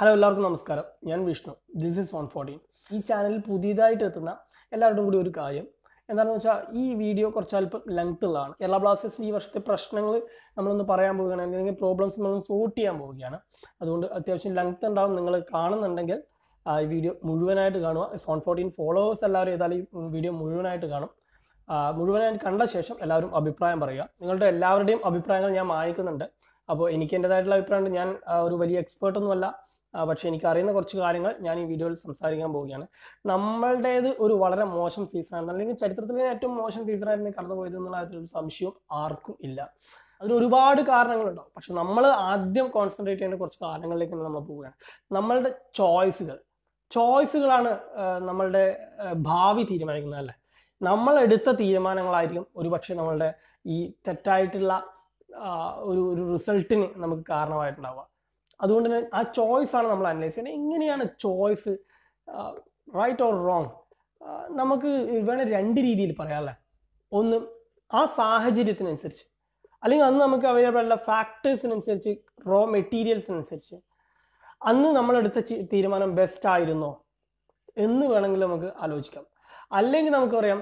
hello എല്ലാവർക്കും നമസ്കാരം ഞാൻ Vishnu this is one fourteen ഈ ചാനലിൽ പുതിയതായിട്ട് എത്തുന്ന എല്ലാവരുടെയും കൂടി ഒരു കാര്യം എന്താണെന്ന് വെച്ചാൽ ഈ വീഡിയോ കുറച്ച് അല്പം ലെങ്ത് ഉള്ളതാണ് കേരള ബ്ലാസ്റ്റേഴ്സിന് ഈ വർഷത്തെ പ്രശ്നങ്ങൾ നമ്മളൊന്ന് പറയാൻ പോവുകയാണ് അല്ലെങ്കിൽ പ്രോബ്ലംസ് നമ്മളൊന്ന് സോർട്ട് ചെയ്യാൻ പോവുകയാണ് അതുകൊണ്ട് അത്യാവശ്യം ലെങ്ത് ഉണ്ടാവും നിങ്ങൾ കാണുന്നുണ്ടെങ്കിൽ ആ വീഡിയോ മുഴുവനായിട്ട് കാണുക വൺ ഫോർട്ടീൻ ഫോളോവേഴ്സ് എല്ലാവരും ഏതായാലും ഈ വീഡിയോ മുഴുവനായിട്ട് കാണും മുഴുവനായിട്ട് കണ്ട ശേഷം എല്ലാവരും അഭിപ്രായം പറയുക നിങ്ങളുടെ എല്ലാവരുടെയും അഭിപ്രായങ്ങൾ ഞാൻ മാനിക്കുന്നുണ്ട് അപ്പോൾ എനിക്ക് എൻ്റെതായിട്ടുള്ള അഭിപ്രായം ഞാൻ ഒരു വലിയ എക്സ്പേർട്ടൊന്നുമല്ല പക്ഷേ എനിക്കറിയുന്ന കുറച്ച് കാര്യങ്ങൾ ഞാൻ ഈ വീഡിയോയിൽ സംസാരിക്കാൻ പോവുകയാണ് നമ്മളുടേത് ഒരു വളരെ മോശം ആയിരുന്നു അല്ലെങ്കിൽ ചരിത്രത്തിലെ ഏറ്റവും മോശം സീസൺ സീസണായിരുന്നു കടന്നുപോയത് എന്നുള്ള കാര്യത്തിലൊരു സംശയവും ആർക്കും ഇല്ല അതിന് ഒരുപാട് കാരണങ്ങളുണ്ടാവും പക്ഷെ നമ്മൾ ആദ്യം കോൺസെൻട്രേറ്റ് ചെയ്യേണ്ട കുറച്ച് കാരണങ്ങളിലേക്ക് നമ്മൾ പോവുകയാണ് നമ്മളുടെ ചോയ്സുകൾ ചോയ്സുകളാണ് നമ്മളുടെ ഭാവി തീരുമാനിക്കുന്നത് അല്ലേ നമ്മൾ എടുത്ത തീരുമാനങ്ങളായിരിക്കും ഒരുപക്ഷെ നമ്മളുടെ ഈ തെറ്റായിട്ടുള്ള ഒരു ഒരു റിസൾട്ടിന് നമുക്ക് കാരണമായിട്ടുണ്ടാവുക അതുകൊണ്ട് തന്നെ ആ ചോയ്സ് ആണ് നമ്മൾ അനലൈസ് ചെയ്യുന്നത് എങ്ങനെയാണ് ചോയ്സ് റൈറ്റ് ഓർ റോങ് നമുക്ക് വേണേൽ രണ്ട് രീതിയിൽ പറയാമല്ലേ ഒന്ന് ആ സാഹചര്യത്തിനനുസരിച്ച് അല്ലെങ്കിൽ അന്ന് നമുക്ക് അവൈലബിൾ ഉള്ള ഫാക്ടേഴ്സിനനുസരിച്ച് റോ മെറ്റീരിയൽസിനനുസരിച്ച് അന്ന് നമ്മളെടുത്ത തീരുമാനം ബെസ്റ്റ് ആയിരുന്നോ എന്ന് വേണമെങ്കിൽ നമുക്ക് ആലോചിക്കാം അല്ലെങ്കിൽ നമുക്ക് പറയാം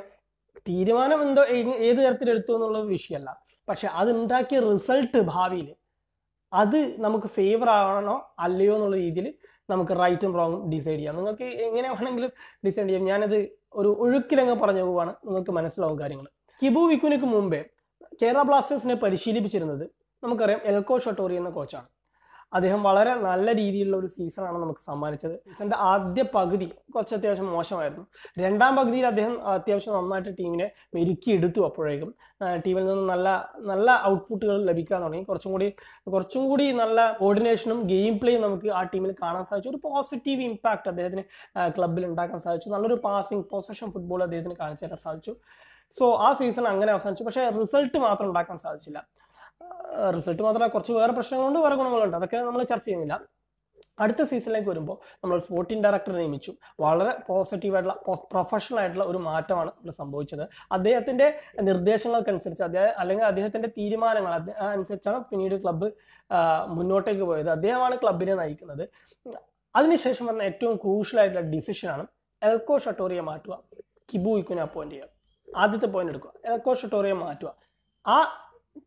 തീരുമാനം എന്തോ ഏത് തരത്തിലെടുത്തു എന്നുള്ള വിഷയമല്ല പക്ഷെ അതുണ്ടാക്കിയ റിസൾട്ട് ഭാവിയിൽ അത് നമുക്ക് ഫേവർ ആവണോ അല്ലയോ എന്നുള്ള രീതിയിൽ നമുക്ക് റൈറ്റും റോങ്ങും ഡിസൈഡ് ചെയ്യാം നിങ്ങൾക്ക് എങ്ങനെ വേണമെങ്കിലും ഡിസൈഡ് ചെയ്യാം ഞാനത് ഒരു ഒഴുക്കിലങ്ങ് പറഞ്ഞു പോവുകയാണ് നിങ്ങൾക്ക് മനസ്സിലാവും കാര്യങ്ങൾ കിബു വിക്കുനക്ക് മുമ്പേ കേരള ബ്ലാസ്റ്റേഴ്സിനെ പരിശീലിപ്പിച്ചിരുന്നത് നമുക്കറിയാം എൽക്കോ ഷട്ടോറി എന്ന കോച്ചാണ് അദ്ദേഹം വളരെ നല്ല രീതിയിലുള്ള ഒരു സീസണാണ് നമുക്ക് സമ്മാനിച്ചത് സീസണിന്റെ ആദ്യ പകുതി കുറച്ച് അത്യാവശ്യം മോശമായിരുന്നു രണ്ടാം പകുതിയിൽ അദ്ദേഹം അത്യാവശ്യം നന്നായിട്ട് ടീമിനെ മെരുക്കിയെടുത്തു അപ്പോഴേക്കും ടീമിൽ നിന്ന് നല്ല നല്ല ഔട്ട്പുട്ടുകൾ ലഭിക്കാൻ തുടങ്ങി കുറച്ചും കൂടി കുറച്ചും കൂടി നല്ല കോർഡിനേഷനും ഗെയിം പ്ലേയും നമുക്ക് ആ ടീമിൽ കാണാൻ സാധിച്ചു ഒരു പോസിറ്റീവ് ഇമ്പാക്ട് അദ്ദേഹത്തിന് ക്ലബിൽ ഉണ്ടാക്കാൻ സാധിച്ചു നല്ലൊരു പാസിംഗ് പൊസഷൻ ഫുട്ബോൾ അദ്ദേഹത്തിന് കാണിച്ചു തരാൻ സാധിച്ചു സോ ആ സീസൺ അങ്ങനെ അവസാനിച്ചു പക്ഷേ റിസൾട്ട് മാത്രം ഉണ്ടാക്കാൻ സാധിച്ചില്ല റിസൾട്ട് മാത്രമല്ല കുറച്ച് വേറെ പ്രശ്നങ്ങളുണ്ട് വേറെ ഗുണങ്ങളുണ്ട് അതൊക്കെ നമ്മൾ ചർച്ച ചെയ്യുന്നില്ല അടുത്ത സീസണിലേക്ക് വരുമ്പോൾ നമ്മൾ സ്പോർട്ടിംഗ് ഡയറക്ടർ നിയമിച്ചു വളരെ പോസിറ്റീവായിട്ടുള്ള പ്രൊഫഷണൽ ആയിട്ടുള്ള ഒരു മാറ്റമാണ് ഇവിടെ സംഭവിച്ചത് അദ്ദേഹത്തിന്റെ നിർദ്ദേശങ്ങൾക്കനുസരിച്ച് അദ്ദേഹം അല്ലെങ്കിൽ അദ്ദേഹത്തിന്റെ തീരുമാനങ്ങൾ അനുസരിച്ചാണ് പിന്നീട് ക്ലബ്ബ് മുന്നോട്ടേക്ക് പോയത് അദ്ദേഹമാണ് ക്ലബിനെ നയിക്കുന്നത് അതിനുശേഷം വന്ന ഏറ്റവും ക്രൂഷ്യൽ ആയിട്ടുള്ള ഡിസിഷനാണ് എൽക്കോ ഷട്ടോറിയെ മാറ്റുക കിബു ഇക്കുനെ അപ്പോയിന്റ് ചെയ്യുക ആദ്യത്തെ പോയിന്റ് എടുക്കുക എൽക്കോ ഷട്ടോറിയെ മാറ്റുക ആ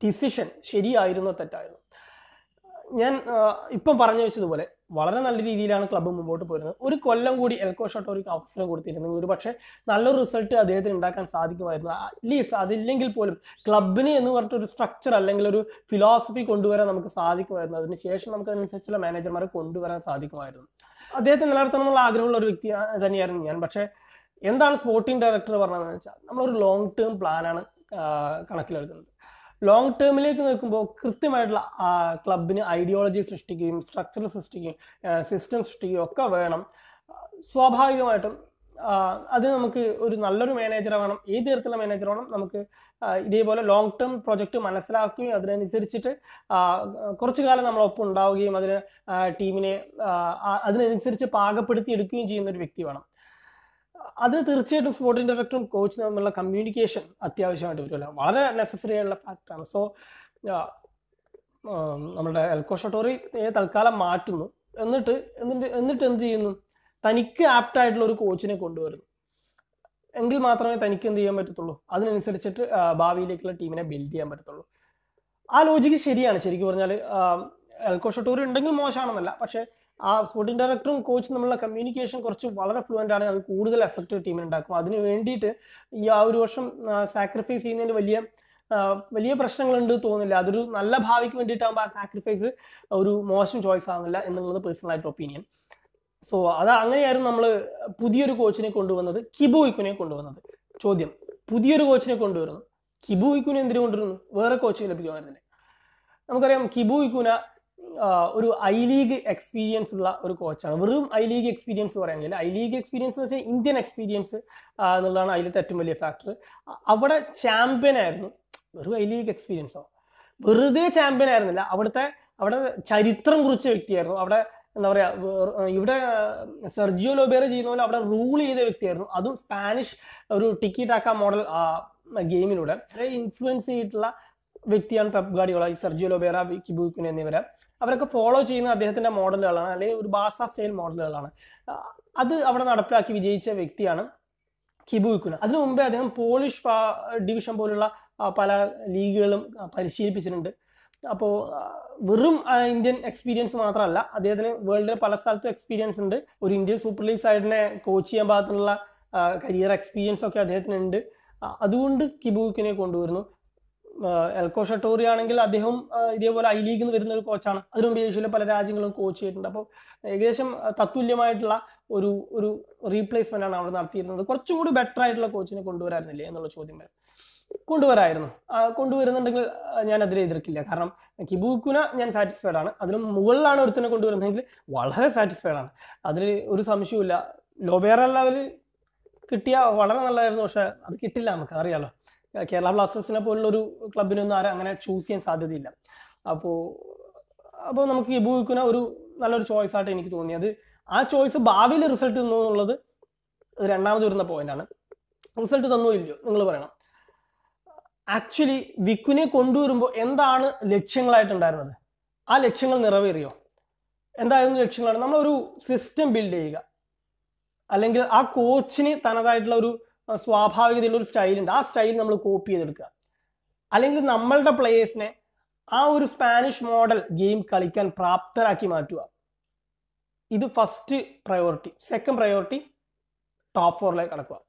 ഡിസിഷൻ ശരിയായിരുന്നോ തെറ്റായിരുന്നു ഞാൻ ഇപ്പം പറഞ്ഞു വെച്ചതുപോലെ വളരെ നല്ല രീതിയിലാണ് ക്ലബ്ബ് മുമ്പോട്ട് പോയിരുന്നത് ഒരു കൊല്ലം കൂടി എൽക്കോ ഷോട്ടോറിക്ക് അവസരം കൊടുത്തിരുന്നെങ്കിൽ ഒരു പക്ഷേ നല്ലൊരു റിസൾട്ട് അദ്ദേഹത്തിന് ഉണ്ടാക്കാൻ സാധിക്കുമായിരുന്നു അറ്റ്ലീസ്റ്റ് അതില്ലെങ്കിൽ പോലും ക്ലബിന് എന്ന് പറഞ്ഞിട്ടൊരു സ്ട്രക്ചർ അല്ലെങ്കിൽ ഒരു ഫിലോസഫി കൊണ്ടുവരാൻ നമുക്ക് സാധിക്കുമായിരുന്നു അതിനുശേഷം നമുക്ക് അതിനനുസരിച്ചുള്ള മാനേജർമാരെ കൊണ്ടുവരാൻ സാധിക്കുമായിരുന്നു അദ്ദേഹത്തെ എന്നുള്ള ആഗ്രഹമുള്ള ഒരു വ്യക്തി തന്നെയായിരുന്നു ഞാൻ പക്ഷേ എന്താണ് സ്പോർട്ടിംഗ് ഡയറക്ടർ പറഞ്ഞതെന്ന് വെച്ചാൽ നമ്മളൊരു ലോങ് ടേം പ്ലാനാണ് കണക്കിലെടുക്കുന്നത് ലോങ് ടേമിലേക്ക് നോക്കുമ്പോൾ കൃത്യമായിട്ടുള്ള ക്ലബിന് ഐഡിയോളജി സൃഷ്ടിക്കുകയും സ്ട്രക്ചർ സൃഷ്ടിക്കുകയും സിസ്റ്റം സൃഷ്ടിക്കുകയും ഒക്കെ വേണം സ്വാഭാവികമായിട്ടും അത് നമുക്ക് ഒരു നല്ലൊരു മാനേജർ വേണം ഏത് തരത്തിലുള്ള മാനേജർ വേണം നമുക്ക് ഇതേപോലെ ലോങ് ടേം പ്രൊജക്റ്റ് മനസ്സിലാക്കുകയും അതിനനുസരിച്ചിട്ട് കുറച്ചു കാലം നമ്മളൊപ്പം ഉണ്ടാവുകയും അതിന് ടീമിനെ അതിനനുസരിച്ച് പാകപ്പെടുത്തി എടുക്കുകയും ചെയ്യുന്ന ഒരു വ്യക്തി വേണം അത് തീർച്ചയായിട്ടും സ്പോർട്ടിംഗ് ഡയറക്ടറും കോച്ചും തമ്മിലുള്ള കമ്മ്യൂണിക്കേഷൻ അത്യാവശ്യമായിട്ട് വരുമല്ലോ വളരെ നെസസറി ആയിട്ടുള്ള ഫാക്ടറാണ് സോ നമ്മുടെ എൽക്കോ ഷട്ടോറി തൽക്കാലം മാറ്റുന്നു എന്നിട്ട് എന്നിട്ട് എന്നിട്ട് എന്ത് ചെയ്യുന്നു തനിക്ക് ആപ്റ്റായിട്ടുള്ള ഒരു കോച്ചിനെ കൊണ്ടുവരുന്നു എങ്കിൽ മാത്രമേ തനിക്ക് എന്ത് ചെയ്യാൻ പറ്റത്തുള്ളൂ അതിനനുസരിച്ചിട്ട് ഭാവിയിലേക്കുള്ള ടീമിനെ ബിൽഡ് ചെയ്യാൻ പറ്റത്തുള്ളൂ ആ ലോജിക്ക് ശരിയാണ് ശരിക്കും പറഞ്ഞാൽ എൽക്കോ ഷട്ടോറി ഉണ്ടെങ്കിൽ മോശമാണെന്നല്ല പക്ഷേ ആ സ്പോർട്ടിംഗ് ഡയറക്ടറും കോച്ചും നമ്മളുടെ കമ്മ്യൂണിക്കേഷൻ കുറച്ച് വളരെ ഫ്ലുവൻ്റ് ആണ് അത് കൂടുതൽ എഫക്റ്റീവ് ടീമിന് ഉണ്ടാക്കും അതിന് വേണ്ടിയിട്ട് ഈ ആ ഒരു വർഷം സാക്രിഫൈസ് ചെയ്യുന്നതിന് വലിയ വലിയ പ്രശ്നങ്ങളുണ്ട് തോന്നില്ല അതൊരു നല്ല ഭാവിക്ക് വേണ്ടിയിട്ടാകുമ്പോൾ ആ സാക്രിഫൈസ് ഒരു മോശം ചോയ്സ് ആകുന്നില്ല എന്നുള്ളത് പേഴ്സണലായിട്ട് ഒപ്പീനിയൻ സോ അത് അങ്ങനെയായിരുന്നു നമ്മൾ പുതിയൊരു കോച്ചിനെ കൊണ്ടുവന്നത് കിബു ഇക്കുനെ കൊണ്ടുവന്നത് ചോദ്യം പുതിയൊരു കോച്ചിനെ കൊണ്ടുവരുന്നു കിബു ഇക്കുനെ എന്തിനു കൊണ്ടുവരുന്നു വേറെ കോച്ചിനെ ലഭിക്കുമായിരുന്നില്ലേ നമുക്കറിയാം കിബു ഇക്കുന ഒരു ഐ ലീഗ് എക്സ്പീരിയൻസ് ഉള്ള ഒരു കോച്ചാണ് വെറും ഐ ലീഗ് എക്സ്പീരിയൻസ് പറയാനില്ല ഐ ലീഗ് എക്സ്പീരിയൻസ് എന്ന് വെച്ചാൽ ഇന്ത്യൻ എക്സ്പീരിയൻസ് എന്നുള്ളതാണ് അതിലത്തെ ഏറ്റവും വലിയ ഫാക്ടർ അവിടെ ചാമ്പ്യൻ ആയിരുന്നു വെറും ഐ ലീഗ് എക്സ്പീരിയൻസോ വെറുതെ ചാമ്പ്യൻ ആയിരുന്നില്ല അവിടുത്തെ അവിടെ ചരിത്രം കുറിച്ച വ്യക്തിയായിരുന്നു അവിടെ എന്താ പറയാ ഇവിടെ സെർജിയോ ലോബേറ ചെയ്യുന്ന പോലെ അവിടെ റൂൾ ചെയ്ത വ്യക്തിയായിരുന്നു അതും സ്പാനിഷ് ഒരു ടിക്കി ടാക്ക മോഡൽ ഗെയിമിലൂടെ ഇൻഫ്ലുവൻസ് ചെയ്തിട്ടുള്ള വ്യക്തിയാണ് പെപ് ഗാഡിയോള സെർജിയോ ലോബേറ കിബൂക്കുൻ എന്നിവരെ അവരൊക്കെ ഫോളോ ചെയ്യുന്ന അദ്ദേഹത്തിൻ്റെ മോഡലുകളാണ് അല്ലെങ്കിൽ ഒരു ബാസ സ്റ്റൈൽ മോഡലുകളാണ് അത് അവിടെ നടപ്പിലാക്കി വിജയിച്ച വ്യക്തിയാണ് കിബു ഇക്കുന അതിനു മുമ്പേ അദ്ദേഹം പോളിഷ് ഡിവിഷൻ പോലുള്ള പല ലീഗുകളും പരിശീലിപ്പിച്ചിട്ടുണ്ട് അപ്പോൾ വെറും ഇന്ത്യൻ എക്സ്പീരിയൻസ് മാത്രമല്ല അദ്ദേഹത്തിന് വേൾഡിലെ പല സ്ഥലത്തും എക്സ്പീരിയൻസ് ഉണ്ട് ഒരു ഇന്ത്യൻ സൂപ്പർ ലീഗ് സൈഡിനെ കോച്ച് ചെയ്യാൻ പാകത്തിനുള്ള കരിയർ എക്സ്പീരിയൻസ് ഒക്കെ അദ്ദേഹത്തിനുണ്ട് അതുകൊണ്ട് കിബുക്കിനെ കൊണ്ടുവരുന്നു എൽക്കോ ഷട്ടോറി ആണെങ്കിൽ അദ്ദേഹം ഇതേപോലെ ഐ ലീഗിൽ നിന്ന് വരുന്ന ഒരു കോച്ചാണ് അതിനു മുമ്പ് ഏഷ്യയിലെ പല രാജ്യങ്ങളും കോച്ച് ചെയ്തിട്ടുണ്ട് അപ്പോൾ ഏകദേശം തത്തുല്യമായിട്ടുള്ള ഒരു ഒരു റീപ്ലേസ്മെന്റ് ആണ് അവിടെ നടത്തിയിരുന്നത് കുറച്ചുകൂടി ബെറ്റർ ആയിട്ടുള്ള കോച്ചിനെ കൊണ്ടുവരായിരുന്നില്ലേ എന്നുള്ള ചോദ്യം വരും കൊണ്ടുവരായിരുന്നു കൊണ്ടുവരുന്നുണ്ടെങ്കിൽ ഞാൻ അതിനെ എതിർക്കില്ല കാരണം കിബൂക്കുന ഞാൻ സാറ്റിസ്ഫൈഡ് ആണ് അതിന് മുകളിലാണ് ഒരുത്തിനെ കൊണ്ടുവരുന്നതെങ്കിൽ വളരെ സാറ്റിസ്ഫൈഡ് ആണ് അതിൽ ഒരു സംശയവുമില്ല ലോബേറ അവർ കിട്ടിയ വളരെ നല്ലതായിരുന്നു പക്ഷെ അത് കിട്ടില്ല നമുക്ക് അറിയാലോ കേരള ബ്ലാസ്റ്റേഴ്സിനെ പോലുള്ളൊരു ക്ലബിനൊന്നും ആരും അങ്ങനെ ചൂസ് ചെയ്യാൻ സാധ്യതയില്ല അപ്പോൾ അപ്പോൾ നമുക്ക് ഇബുവിക്കുന്ന ഒരു നല്ലൊരു ചോയ്സ് ആയിട്ട് എനിക്ക് തോന്നിയത് ആ ചോയ്സ് ഭാവിയിൽ റിസൾട്ട് തന്നു എന്നുള്ളത് രണ്ടാമത് വരുന്ന പോയിന്റാണ് റിസൾട്ട് തന്നോ ഇല്ലയോ നിങ്ങൾ പറയണം ആക്ച്വലി വിക്കുനെ കൊണ്ടുവരുമ്പോൾ എന്താണ് ലക്ഷ്യങ്ങളായിട്ടുണ്ടായിരുന്നത് ആ ലക്ഷ്യങ്ങൾ നിറവേറിയോ എന്തായിരുന്നു ലക്ഷ്യങ്ങളാണ് നമ്മളൊരു സിസ്റ്റം ബിൽഡ് ചെയ്യുക അല്ലെങ്കിൽ ആ കോച്ചിന് തനതായിട്ടുള്ള ഒരു സ്വാഭാവികതയുള്ള ഒരു സ്റ്റൈലുണ്ട് ആ സ്റ്റൈൽ നമ്മൾ കോപ്പി ചെയ്തെടുക്കുക അല്ലെങ്കിൽ നമ്മളുടെ പ്ലേയേഴ്സിനെ ആ ഒരു സ്പാനിഷ് മോഡൽ ഗെയിം കളിക്കാൻ പ്രാപ്തരാക്കി മാറ്റുക ഇത് first priority second priority top ഫോറിലേക്ക് കടക്കുക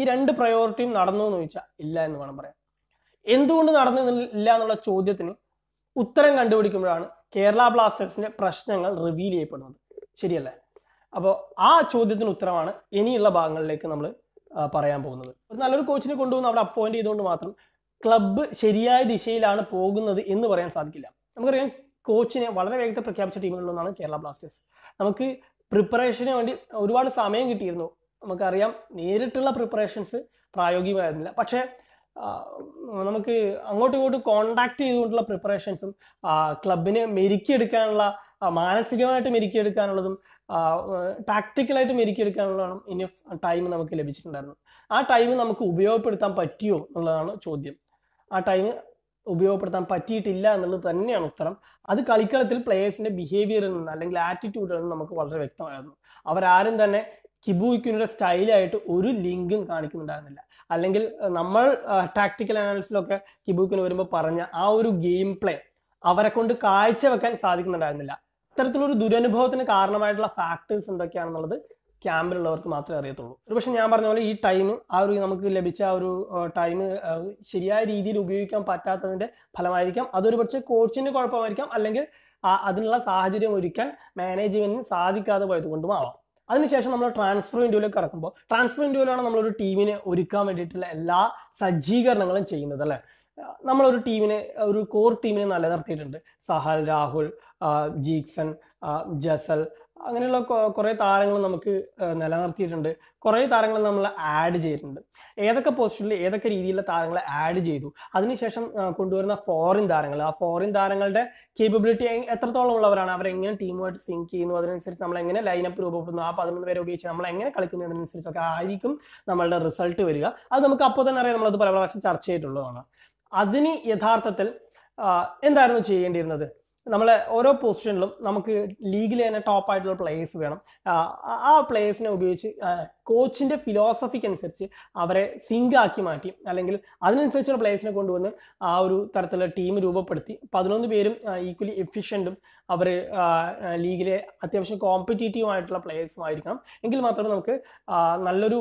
ഈ രണ്ട് പ്രയോറിറ്റിയും നടന്നു എന്ന് ചോദിച്ചാൽ ഇല്ല എന്ന് വേണം പറയാം എന്തുകൊണ്ട് നടന്നില്ല എന്നുള്ള ചോദ്യത്തിന് ഉത്തരം കണ്ടുപിടിക്കുമ്പോഴാണ് കേരള ബ്ലാസ്റ്റേഴ്സിന്റെ പ്രശ്നങ്ങൾ റിവീൽ ചെയ്യപ്പെടുന്നത് ശരിയല്ലേ അപ്പോൾ ആ ചോദ്യത്തിന് ഉത്തരമാണ് ഇനിയുള്ള ഭാഗങ്ങളിലേക്ക് നമ്മൾ പറയാൻ പോകുന്നത് ഒരു നല്ലൊരു കോച്ചിനെ കൊണ്ടുവന്ന് അവിടെ അപ്പോയിന്റ് ചെയ്തുകൊണ്ട് മാത്രം ക്ലബ്ബ് ശരിയായ ദിശയിലാണ് പോകുന്നത് എന്ന് പറയാൻ സാധിക്കില്ല നമുക്കറിയാം കോച്ചിനെ വളരെ വേഗത്തിൽ പ്രഖ്യാപിച്ച ടീമുകളിലൊന്നാണ് കേരള ബ്ലാസ്റ്റേഴ്സ് നമുക്ക് പ്രിപ്പറേഷന് വേണ്ടി ഒരുപാട് സമയം കിട്ടിയിരുന്നു നമുക്കറിയാം നേരിട്ടുള്ള പ്രിപ്പറേഷൻസ് പ്രായോഗികമായിരുന്നില്ല പക്ഷേ നമുക്ക് അങ്ങോട്ടും ഇങ്ങോട്ടും കോണ്ടാക്ട് ചെയ്തുകൊണ്ടുള്ള പ്രിപ്പറേഷൻസും ക്ലബിനെ മെരുക്കിയെടുക്കാനുള്ള മാനസികമായിട്ട് മെരുക്കിയെടുക്കാനുള്ളതും ടാക്ടിക്കലായിട്ട് മെരുക്കിയെടുക്കാനുള്ളതാണ് ഇനി ടൈം നമുക്ക് ലഭിച്ചിട്ടുണ്ടായിരുന്നത് ആ ടൈം നമുക്ക് ഉപയോഗപ്പെടുത്താൻ പറ്റിയോ എന്നുള്ളതാണ് ചോദ്യം ആ ടൈം ഉപയോഗപ്പെടുത്താൻ പറ്റിയിട്ടില്ല എന്നുള്ളത് തന്നെയാണ് ഉത്തരം അത് കളിക്കളത്തിൽ പ്ലേയേഴ്സിന്റെ ബിഹേവിയറിൽ നിന്ന് അല്ലെങ്കിൽ ആറ്റിറ്റ്യൂഡിൽ നിന്ന് നമുക്ക് വളരെ വ്യക്തമായിരുന്നു അവരാരും തന്നെ കിബുയിക്കുനിയുടെ സ്റ്റൈലായിട്ട് ഒരു ലിങ്കും കാണിക്കുന്നുണ്ടായിരുന്നില്ല അല്ലെങ്കിൽ നമ്മൾ ടാക്ടിക്കൽ അനാലിസിലൊക്കെ കിബുയിക്കുന് വരുമ്പോൾ പറഞ്ഞ ആ ഒരു ഗെയിം പ്ലേ അവരെ കൊണ്ട് കാഴ്ചവെക്കാൻ സാധിക്കുന്നുണ്ടായിരുന്നില്ല ഇത്തരത്തിലൊരു ദുരനുഭവത്തിന് കാരണമായിട്ടുള്ള ഫാക്ടേഴ്സ് എന്തൊക്കെയാണെന്നുള്ളത് ക്യാമ്പിലുള്ളവർക്ക് മാത്രമേ അറിയത്തുള്ളൂ ഒരു പക്ഷേ ഞാൻ പറഞ്ഞ പോലെ ഈ ടൈം ആ ഒരു നമുക്ക് ലഭിച്ച ആ ഒരു ടൈം ശരിയായ രീതിയിൽ ഉപയോഗിക്കാൻ പറ്റാത്തതിൻ്റെ ഫലമായിരിക്കാം അതൊരു പക്ഷേ കോച്ചിൻ്റെ കുഴപ്പമായിരിക്കാം അല്ലെങ്കിൽ അതിനുള്ള സാഹചര്യം ഒരുക്കാൻ മാനേജ്മെന്റിന് സാധിക്കാതെ പോയതുകൊണ്ടും ആവാം അതിനുശേഷം നമ്മൾ ട്രാൻസ്ഫർ ഇൻഡ്യൂലേക്ക് കടക്കുമ്പോൾ ട്രാൻസ്ഫർ ഇൻഡ്യൂലാണ് നമ്മളൊരു ടീമിനെ ഒരുക്കാൻ വേണ്ടിയിട്ടുള്ള എല്ലാ സജ്ജീകരണങ്ങളും ചെയ്യുന്നത് അല്ലേ നമ്മളൊരു ടീമിനെ ഒരു കോർ ടീമിനെ നിലനിർത്തിയിട്ടുണ്ട് സഹൽ രാഹുൽ ജീക്സൺ ജസൽ അങ്ങനെയുള്ള കുറേ താരങ്ങൾ നമുക്ക് നിലനിർത്തിയിട്ടുണ്ട് കുറേ താരങ്ങൾ നമ്മൾ ആഡ് ചെയ്തിട്ടുണ്ട് ഏതൊക്കെ പൊസിഷനിൽ ഏതൊക്കെ രീതിയിലുള്ള താരങ്ങളെ ആഡ് ചെയ്തു അതിനുശേഷം കൊണ്ടുവരുന്ന ഫോറിൻ താരങ്ങൾ ആ ഫോറിൻ താരങ്ങളുടെ കേപ്പബിലിറ്റി എത്രത്തോളം ഉള്ളവരാണ് അവരെങ്ങനെ ടീമുമായിട്ട് സിങ്ക് ചെയ്യുന്നു അതിനനുസരിച്ച് നമ്മൾ എങ്ങനെ ലൈനപ്പ് രൂപപ്പെടുന്നു ആ പതിനൊന്ന് പേരെ ഉപയോഗിച്ച് നമ്മൾ എങ്ങനെ കളിക്കുന്നു അതിനനുസരിച്ചൊക്കെ ആയിരിക്കും നമ്മളുടെ റിസൾട്ട് വരിക അത് നമുക്ക് അപ്പോൾ തന്നെ അറിയാം നമ്മളത് പല പ്രാവശ്യം ചർച്ച ചെയ്തിട്ടുള്ളതാണ് അതിന് യഥാർത്ഥത്തിൽ എന്തായിരുന്നു ചെയ്യേണ്ടിയിരുന്നത് നമ്മളെ ഓരോ പൊസിഷനിലും നമുക്ക് ലീഗിൽ തന്നെ ടോപ്പ് ആയിട്ടുള്ള പ്ലേയേഴ്സ് വേണം ആ പ്ലേയേഴ്സിനെ ഉപയോഗിച്ച് കോച്ചിൻ്റെ ഫിലോസഫിക്ക് അനുസരിച്ച് അവരെ സിങ്കാക്കി മാറ്റി അല്ലെങ്കിൽ അതിനനുസരിച്ചുള്ള പ്ലേയേഴ്സിനെ കൊണ്ടുവന്ന് ആ ഒരു തരത്തിലുള്ള ടീം രൂപപ്പെടുത്തി പതിനൊന്ന് പേരും ഈക്വലി എഫിഷ്യൻറ്റും അവർ ലീഗിലെ അത്യാവശ്യം കോമ്പറ്റീറ്റീവ് ആയിട്ടുള്ള പ്ലേയേഴ്സും ആയിരിക്കണം എങ്കിൽ മാത്രമേ നമുക്ക് നല്ലൊരു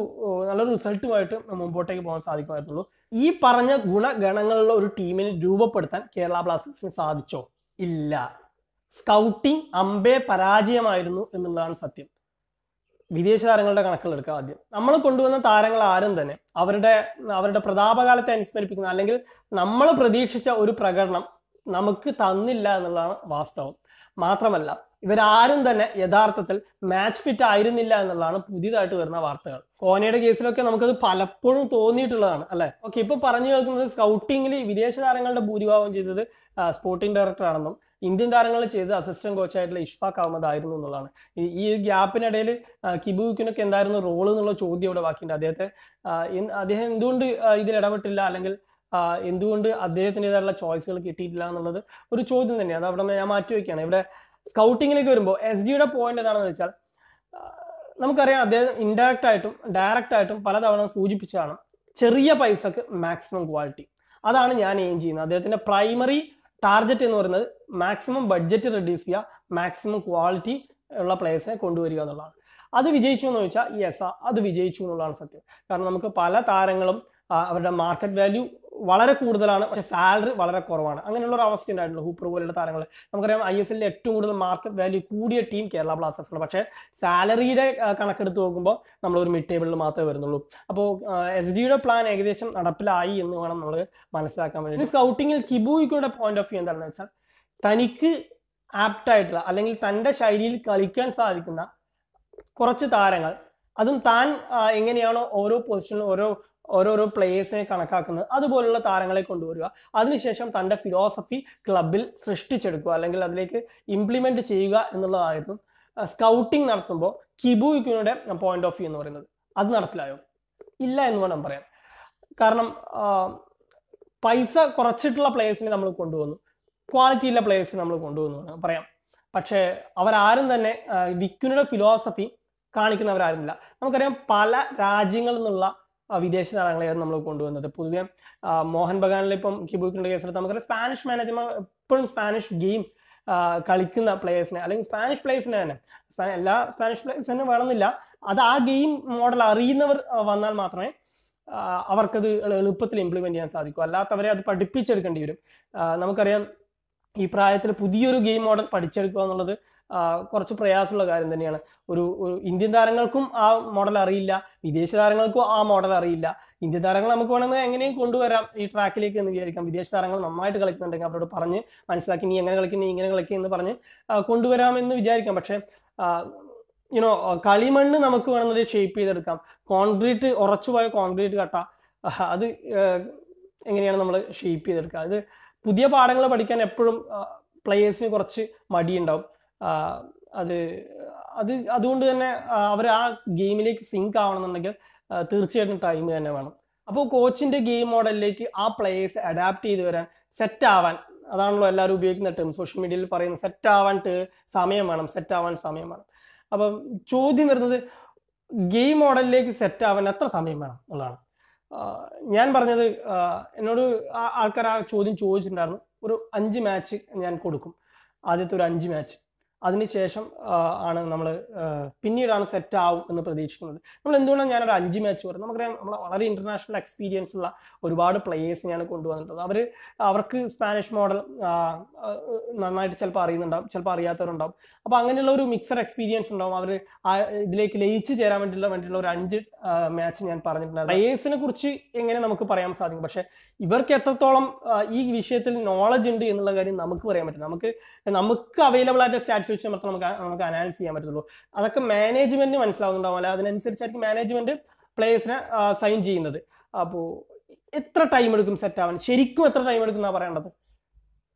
നല്ലൊരു റിസൾട്ടുമായിട്ട് മുമ്പോട്ടേക്ക് പോകാൻ സാധിക്കുമായിരുന്നുള്ളൂ ഈ പറഞ്ഞ ഗുണഗണങ്ങളുള്ള ഒരു ടീമിനെ രൂപപ്പെടുത്താൻ കേരള ബ്ലാസ്റ്റേഴ്സിന് സാധിച്ചോ ഇല്ല സ്കൗട്ടിംഗ് അമ്പേ പരാജയമായിരുന്നു എന്നുള്ളതാണ് സത്യം വിദേശ താരങ്ങളുടെ കണക്കുകളെടുക്കുക ആദ്യം നമ്മൾ കൊണ്ടുവന്ന താരങ്ങൾ ആരും തന്നെ അവരുടെ അവരുടെ പ്രതാപകാലത്തെ അനുസ്മരിപ്പിക്കുന്ന അല്ലെങ്കിൽ നമ്മൾ പ്രതീക്ഷിച്ച ഒരു പ്രകടനം നമുക്ക് തന്നില്ല എന്നുള്ളതാണ് വാസ്തവം മാത്രമല്ല ഇവരാരും തന്നെ യഥാർത്ഥത്തിൽ മാച്ച് ഫിറ്റ് ആയിരുന്നില്ല എന്നുള്ളതാണ് പുതിയതായിട്ട് വരുന്ന വാർത്തകൾ കോനയുടെ കേസിലൊക്കെ നമുക്കത് പലപ്പോഴും തോന്നിയിട്ടുള്ളതാണ് അല്ലെ ഓക്കെ ഇപ്പൊ പറഞ്ഞു കേൾക്കുന്നത് സ്കൗട്ടിങ്ങിൽ വിദേശ താരങ്ങളുടെ ഭൂരിഭാഗം ചെയ്തത് സ്പോർട്ടിംഗ് ഡയറക്ടറാണെന്നും ഇന്ത്യൻ താരങ്ങൾ ചെയ്തത് അസിസ്റ്റന്റ് കോച്ചായിട്ടുള്ള ഇഷ്ഫാഖ് അഹമ്മദ് ആയിരുന്നു എന്നുള്ളതാണ് ഈ ഗ്യാപ്പിനിടയിൽ കിബുക്കിനൊക്കെ എന്തായിരുന്നു റോൾ എന്നുള്ള ചോദ്യം ഇവിടെ ബാക്കിയുണ്ട് അദ്ദേഹത്തെ അദ്ദേഹം എന്തുകൊണ്ട് ഇതിൽ ഇടപെട്ടില്ല അല്ലെങ്കിൽ എന്തുകൊണ്ട് അദ്ദേഹത്തിൻ്റെതായിട്ടുള്ള ചോയ്സുകൾ കിട്ടിയിട്ടില്ല എന്നുള്ളത് ഒരു ചോദ്യം തന്നെയാണ് അത് അവിടെ ഞാൻ മാറ്റി വയ്ക്കുകയാണ് ഇവിടെ സ്കൗട്ടിങ്ങിലേക്ക് വരുമ്പോൾ എസ് ജിയുടെ പോയിന്റ് എന്താണെന്ന് വെച്ചാൽ നമുക്കറിയാം അദ്ദേഹം ഇൻഡയറക്റ്റ് ആയിട്ടും ഡയറക്റ്റ് ആയിട്ടും പലതവണ സൂചിപ്പിച്ചതാണ് ചെറിയ പൈസക്ക് മാക്സിമം ക്വാളിറ്റി അതാണ് ഞാൻ എയിം ചെയ്യുന്നത് അദ്ദേഹത്തിന്റെ പ്രൈമറി ടാർഗറ്റ് എന്ന് പറയുന്നത് മാക്സിമം ബഡ്ജറ്റ് റെഡ്യൂസ് ചെയ്യുക മാക്സിമം ക്വാളിറ്റി ഉള്ള പ്ലേയേഴ്സിനെ കൊണ്ടുവരിക എന്നുള്ളതാണ് അത് വിജയിച്ചു എന്ന് ചോദിച്ചാൽ യെസ് അത് വിജയിച്ചു എന്നുള്ളതാണ് സത്യം കാരണം നമുക്ക് പല താരങ്ങളും അവരുടെ മാർക്കറ്റ് വാല്യൂ വളരെ കൂടുതലാണ് പക്ഷേ സാലറി വളരെ കുറവാണ് അങ്ങനെയുള്ള ഒരു അവസ്ഥ ഉണ്ടായിട്ടുള്ളൂ ഹൂപ്പർ പോലുള്ള താരങ്ങൾ നമുക്കറിയാം ഐ എസ് എല്ലിൽ ഏറ്റവും കൂടുതൽ മാർക്കറ്റ് വാല്യൂ കൂടിയ ടീം കേരള ബ്ലാസ്റ്റേഴ്സാണ് പക്ഷേ സാലറിയുടെ കണക്കെടുത്ത് നോക്കുമ്പോൾ നമ്മൾ ഒരു മിഡ് ടേബിളിൽ മാത്രമേ വരുന്നുള്ളൂ അപ്പോൾ എസ് ഡിയുടെ പ്ലാൻ ഏകദേശം നടപ്പിലായി എന്ന് വേണം നമ്മൾ മനസ്സിലാക്കാൻ വേണ്ടി സ്കൗട്ടിങ്ങിൽ കിബൂയിക്കോയുടെ പോയിന്റ് ഓഫ് വ്യൂ എന്താണെന്ന് വെച്ചാൽ തനിക്ക് ആപ്റ്റായിട്ടുള്ള അല്ലെങ്കിൽ തൻ്റെ ശൈലിയിൽ കളിക്കാൻ സാധിക്കുന്ന കുറച്ച് താരങ്ങൾ അതും താൻ എങ്ങനെയാണോ ഓരോ പൊസിഷനിലും ഓരോ ഓരോരോ പ്ലേയേഴ്സിനെ കണക്കാക്കുന്നത് അതുപോലുള്ള താരങ്ങളെ കൊണ്ടുവരിക അതിനുശേഷം തൻ്റെ ഫിലോസഫി ക്ലബിൽ സൃഷ്ടിച്ചെടുക്കുക അല്ലെങ്കിൽ അതിലേക്ക് ഇംപ്ലിമെൻ്റ് ചെയ്യുക എന്നുള്ളതായിരുന്നു സ്കൗട്ടിംഗ് നടത്തുമ്പോൾ കിബു പോയിന്റ് ഓഫ് വ്യൂ എന്ന് പറയുന്നത് അത് നടപ്പിലായോ ഇല്ല എന്ന് വേണം പറയാം കാരണം പൈസ കുറച്ചിട്ടുള്ള പ്ലേയേഴ്സിനെ നമ്മൾ കൊണ്ടുവന്നു ക്വാളിറ്റി ഉള്ള പ്ലേയേഴ്സിനെ നമ്മൾ കൊണ്ടുവന്നു പറയാം പക്ഷേ അവരാരും തന്നെ വിക്കുനയുടെ ഫിലോസഫി കാണിക്കുന്നവരായിരുന്നില്ല നമുക്കറിയാം പല രാജ്യങ്ങളിൽ നിന്നുള്ള വിദേശ താരങ്ങളെയാണ് നമ്മൾ കൊണ്ടുവന്നത് പൊതുവെ മോഹൻ ബഗാനിലെ ഇപ്പം കിബൂക്കിൻ്റെ കേസെടുത്ത് നമുക്കറിയാം സ്പാനിഷ് മാനേജ്മെന്റ് എപ്പോഴും സ്പാനിഷ് ഗെയിം കളിക്കുന്ന പ്ലേയേഴ്സിനെ അല്ലെങ്കിൽ സ്പാനിഷ് പ്ലേയേഴ്സിനെ തന്നെ എല്ലാ സ്പാനിഷ് പ്ലേയേഴ്സിനെ വേണമെന്നില്ല അത് ആ ഗെയിം മോഡൽ അറിയുന്നവർ വന്നാൽ മാത്രമേ അവർക്കത് എളുപ്പത്തിൽ ഇംപ്ലിമെന്റ് ചെയ്യാൻ സാധിക്കൂ അല്ലാത്തവരെ അത് പഠിപ്പിച്ചെടുക്കേണ്ടി വരും നമുക്കറിയാം ഈ പ്രായത്തിൽ പുതിയൊരു ഗെയിം മോഡൽ പഠിച്ചെടുക്കുക എന്നുള്ളത് കുറച്ച് പ്രയാസമുള്ള കാര്യം തന്നെയാണ് ഒരു ഇന്ത്യൻ താരങ്ങൾക്കും ആ മോഡൽ അറിയില്ല വിദേശ താരങ്ങൾക്കും ആ മോഡൽ അറിയില്ല ഇന്ത്യൻ താരങ്ങൾ നമുക്ക് വേണമെങ്കിൽ എങ്ങനെയും കൊണ്ടുവരാം ഈ ട്രാക്കിലേക്ക് എന്ന് വിചാരിക്കാം വിദേശ താരങ്ങൾ നന്നായിട്ട് കളിക്കുന്നുണ്ടെങ്കിൽ അവരോട് പറഞ്ഞ് മനസ്സിലാക്കി നീ എങ്ങനെ കളിക്കുന്നു നീ ഇങ്ങനെ കളിക്കുക എന്ന് പറഞ്ഞ് കൊണ്ടുവരാമെന്ന് വിചാരിക്കാം പക്ഷേ യുനോ കളിമണ്ണ് നമുക്ക് വേണമെന്നത് ഷേപ്പ് ചെയ്തെടുക്കാം കോൺക്രീറ്റ് ഉറച്ചുപോയ കോൺക്രീറ്റ് കട്ട അത് എങ്ങനെയാണ് നമ്മൾ ഷേപ്പ് ചെയ്തെടുക്കുക അത് പുതിയ പാഠങ്ങൾ പഠിക്കാൻ എപ്പോഴും പ്ലെയേഴ്സിന് കുറച്ച് മടിയുണ്ടാവും അത് അത് അതുകൊണ്ട് തന്നെ അവർ ആ ഗെയിമിലേക്ക് സിങ്ക് ആവണമെന്നുണ്ടെങ്കിൽ തീർച്ചയായിട്ടും ടൈം തന്നെ വേണം അപ്പോൾ കോച്ചിൻ്റെ ഗെയിം മോഡലിലേക്ക് ആ പ്ലെയേഴ്സ് അഡാപ്റ്റ് ചെയ്ത് വരാൻ സെറ്റ് ആവാൻ അതാണല്ലോ എല്ലാവരും ഉപയോഗിക്കുന്ന ടേം സോഷ്യൽ മീഡിയയിൽ പറയുന്ന സെറ്റ് ആവാൻ സമയം വേണം സെറ്റ് ആവാൻ സമയം വേണം അപ്പം ചോദ്യം വരുന്നത് ഗെയിം മോഡലിലേക്ക് സെറ്റ് ആവാൻ എത്ര സമയം വേണം എന്നുള്ളതാണ് ഞാൻ പറഞ്ഞത് എന്നോട് ആൾക്കാർ ആ ചോദ്യം ചോദിച്ചിട്ടുണ്ടായിരുന്നു ഒരു അഞ്ച് മാച്ച് ഞാൻ കൊടുക്കും ആദ്യത്തെ ഒരു അഞ്ച് മാച്ച് അതിനുശേഷം ആണ് നമ്മൾ പിന്നീടാണ് സെറ്റ് ആവും എന്ന് പ്രതീക്ഷിക്കുന്നത് നമ്മൾ എന്തുകൊണ്ടാണ് ഞാനൊരു അഞ്ച് മാച്ച് പറഞ്ഞത് നമുക്കറിയാം നമ്മൾ വളരെ ഇന്റർനാഷണൽ എക്സ്പീരിയൻസ് ഉള്ള ഒരുപാട് ഞാൻ കൊണ്ടുവന്നിട്ടുള്ളത് അവർ അവർക്ക് സ്പാനിഷ് മോഡൽ നന്നായിട്ട് ചിലപ്പോൾ അറിയുന്നുണ്ടാവും ചിലപ്പോൾ അറിയാത്തവരുണ്ടാവും അപ്പോൾ അങ്ങനെയുള്ള ഒരു മിക്സഡ് എക്സ്പീരിയൻസ് ഉണ്ടാവും അവർ ഇതിലേക്ക് ലയിച്ച് ചേരാൻ വേണ്ടിയിട്ടുള്ള ഒരു അഞ്ച് മാച്ച് ഞാൻ പറഞ്ഞിട്ടുണ്ട് പ്ലേയേഴ്സിനെ കുറിച്ച് എങ്ങനെ നമുക്ക് പറയാൻ സാധിക്കും പക്ഷേ ഇവർക്ക് എത്രത്തോളം ഈ വിഷയത്തിൽ നോളജ് ഉണ്ട് എന്നുള്ള കാര്യം നമുക്ക് പറയാൻ പറ്റും നമുക്ക് നമുക്ക് അവൈലബിൾ ആയിട്ട് സ്റ്റാറ്റ്സ് വെച്ച് മാത്രം നമുക്ക് നമുക്ക് അനാലിസ് ചെയ്യാൻ പറ്റത്തുള്ളൂ അതൊക്കെ മാനേജ്മെന്റ് അല്ലെ അതിനനുസരിച്ചായിരിക്കും മാനേജ്മെന്റ് പ്ലേയേഴ്സിനെ സൈൻ ചെയ്യുന്നത് അപ്പോൾ എത്ര ടൈം എടുക്കും സെറ്റ് ആവാൻ ശരിക്കും എത്ര ടൈം എടുക്കും എന്നാണ് പറയേണ്ടത്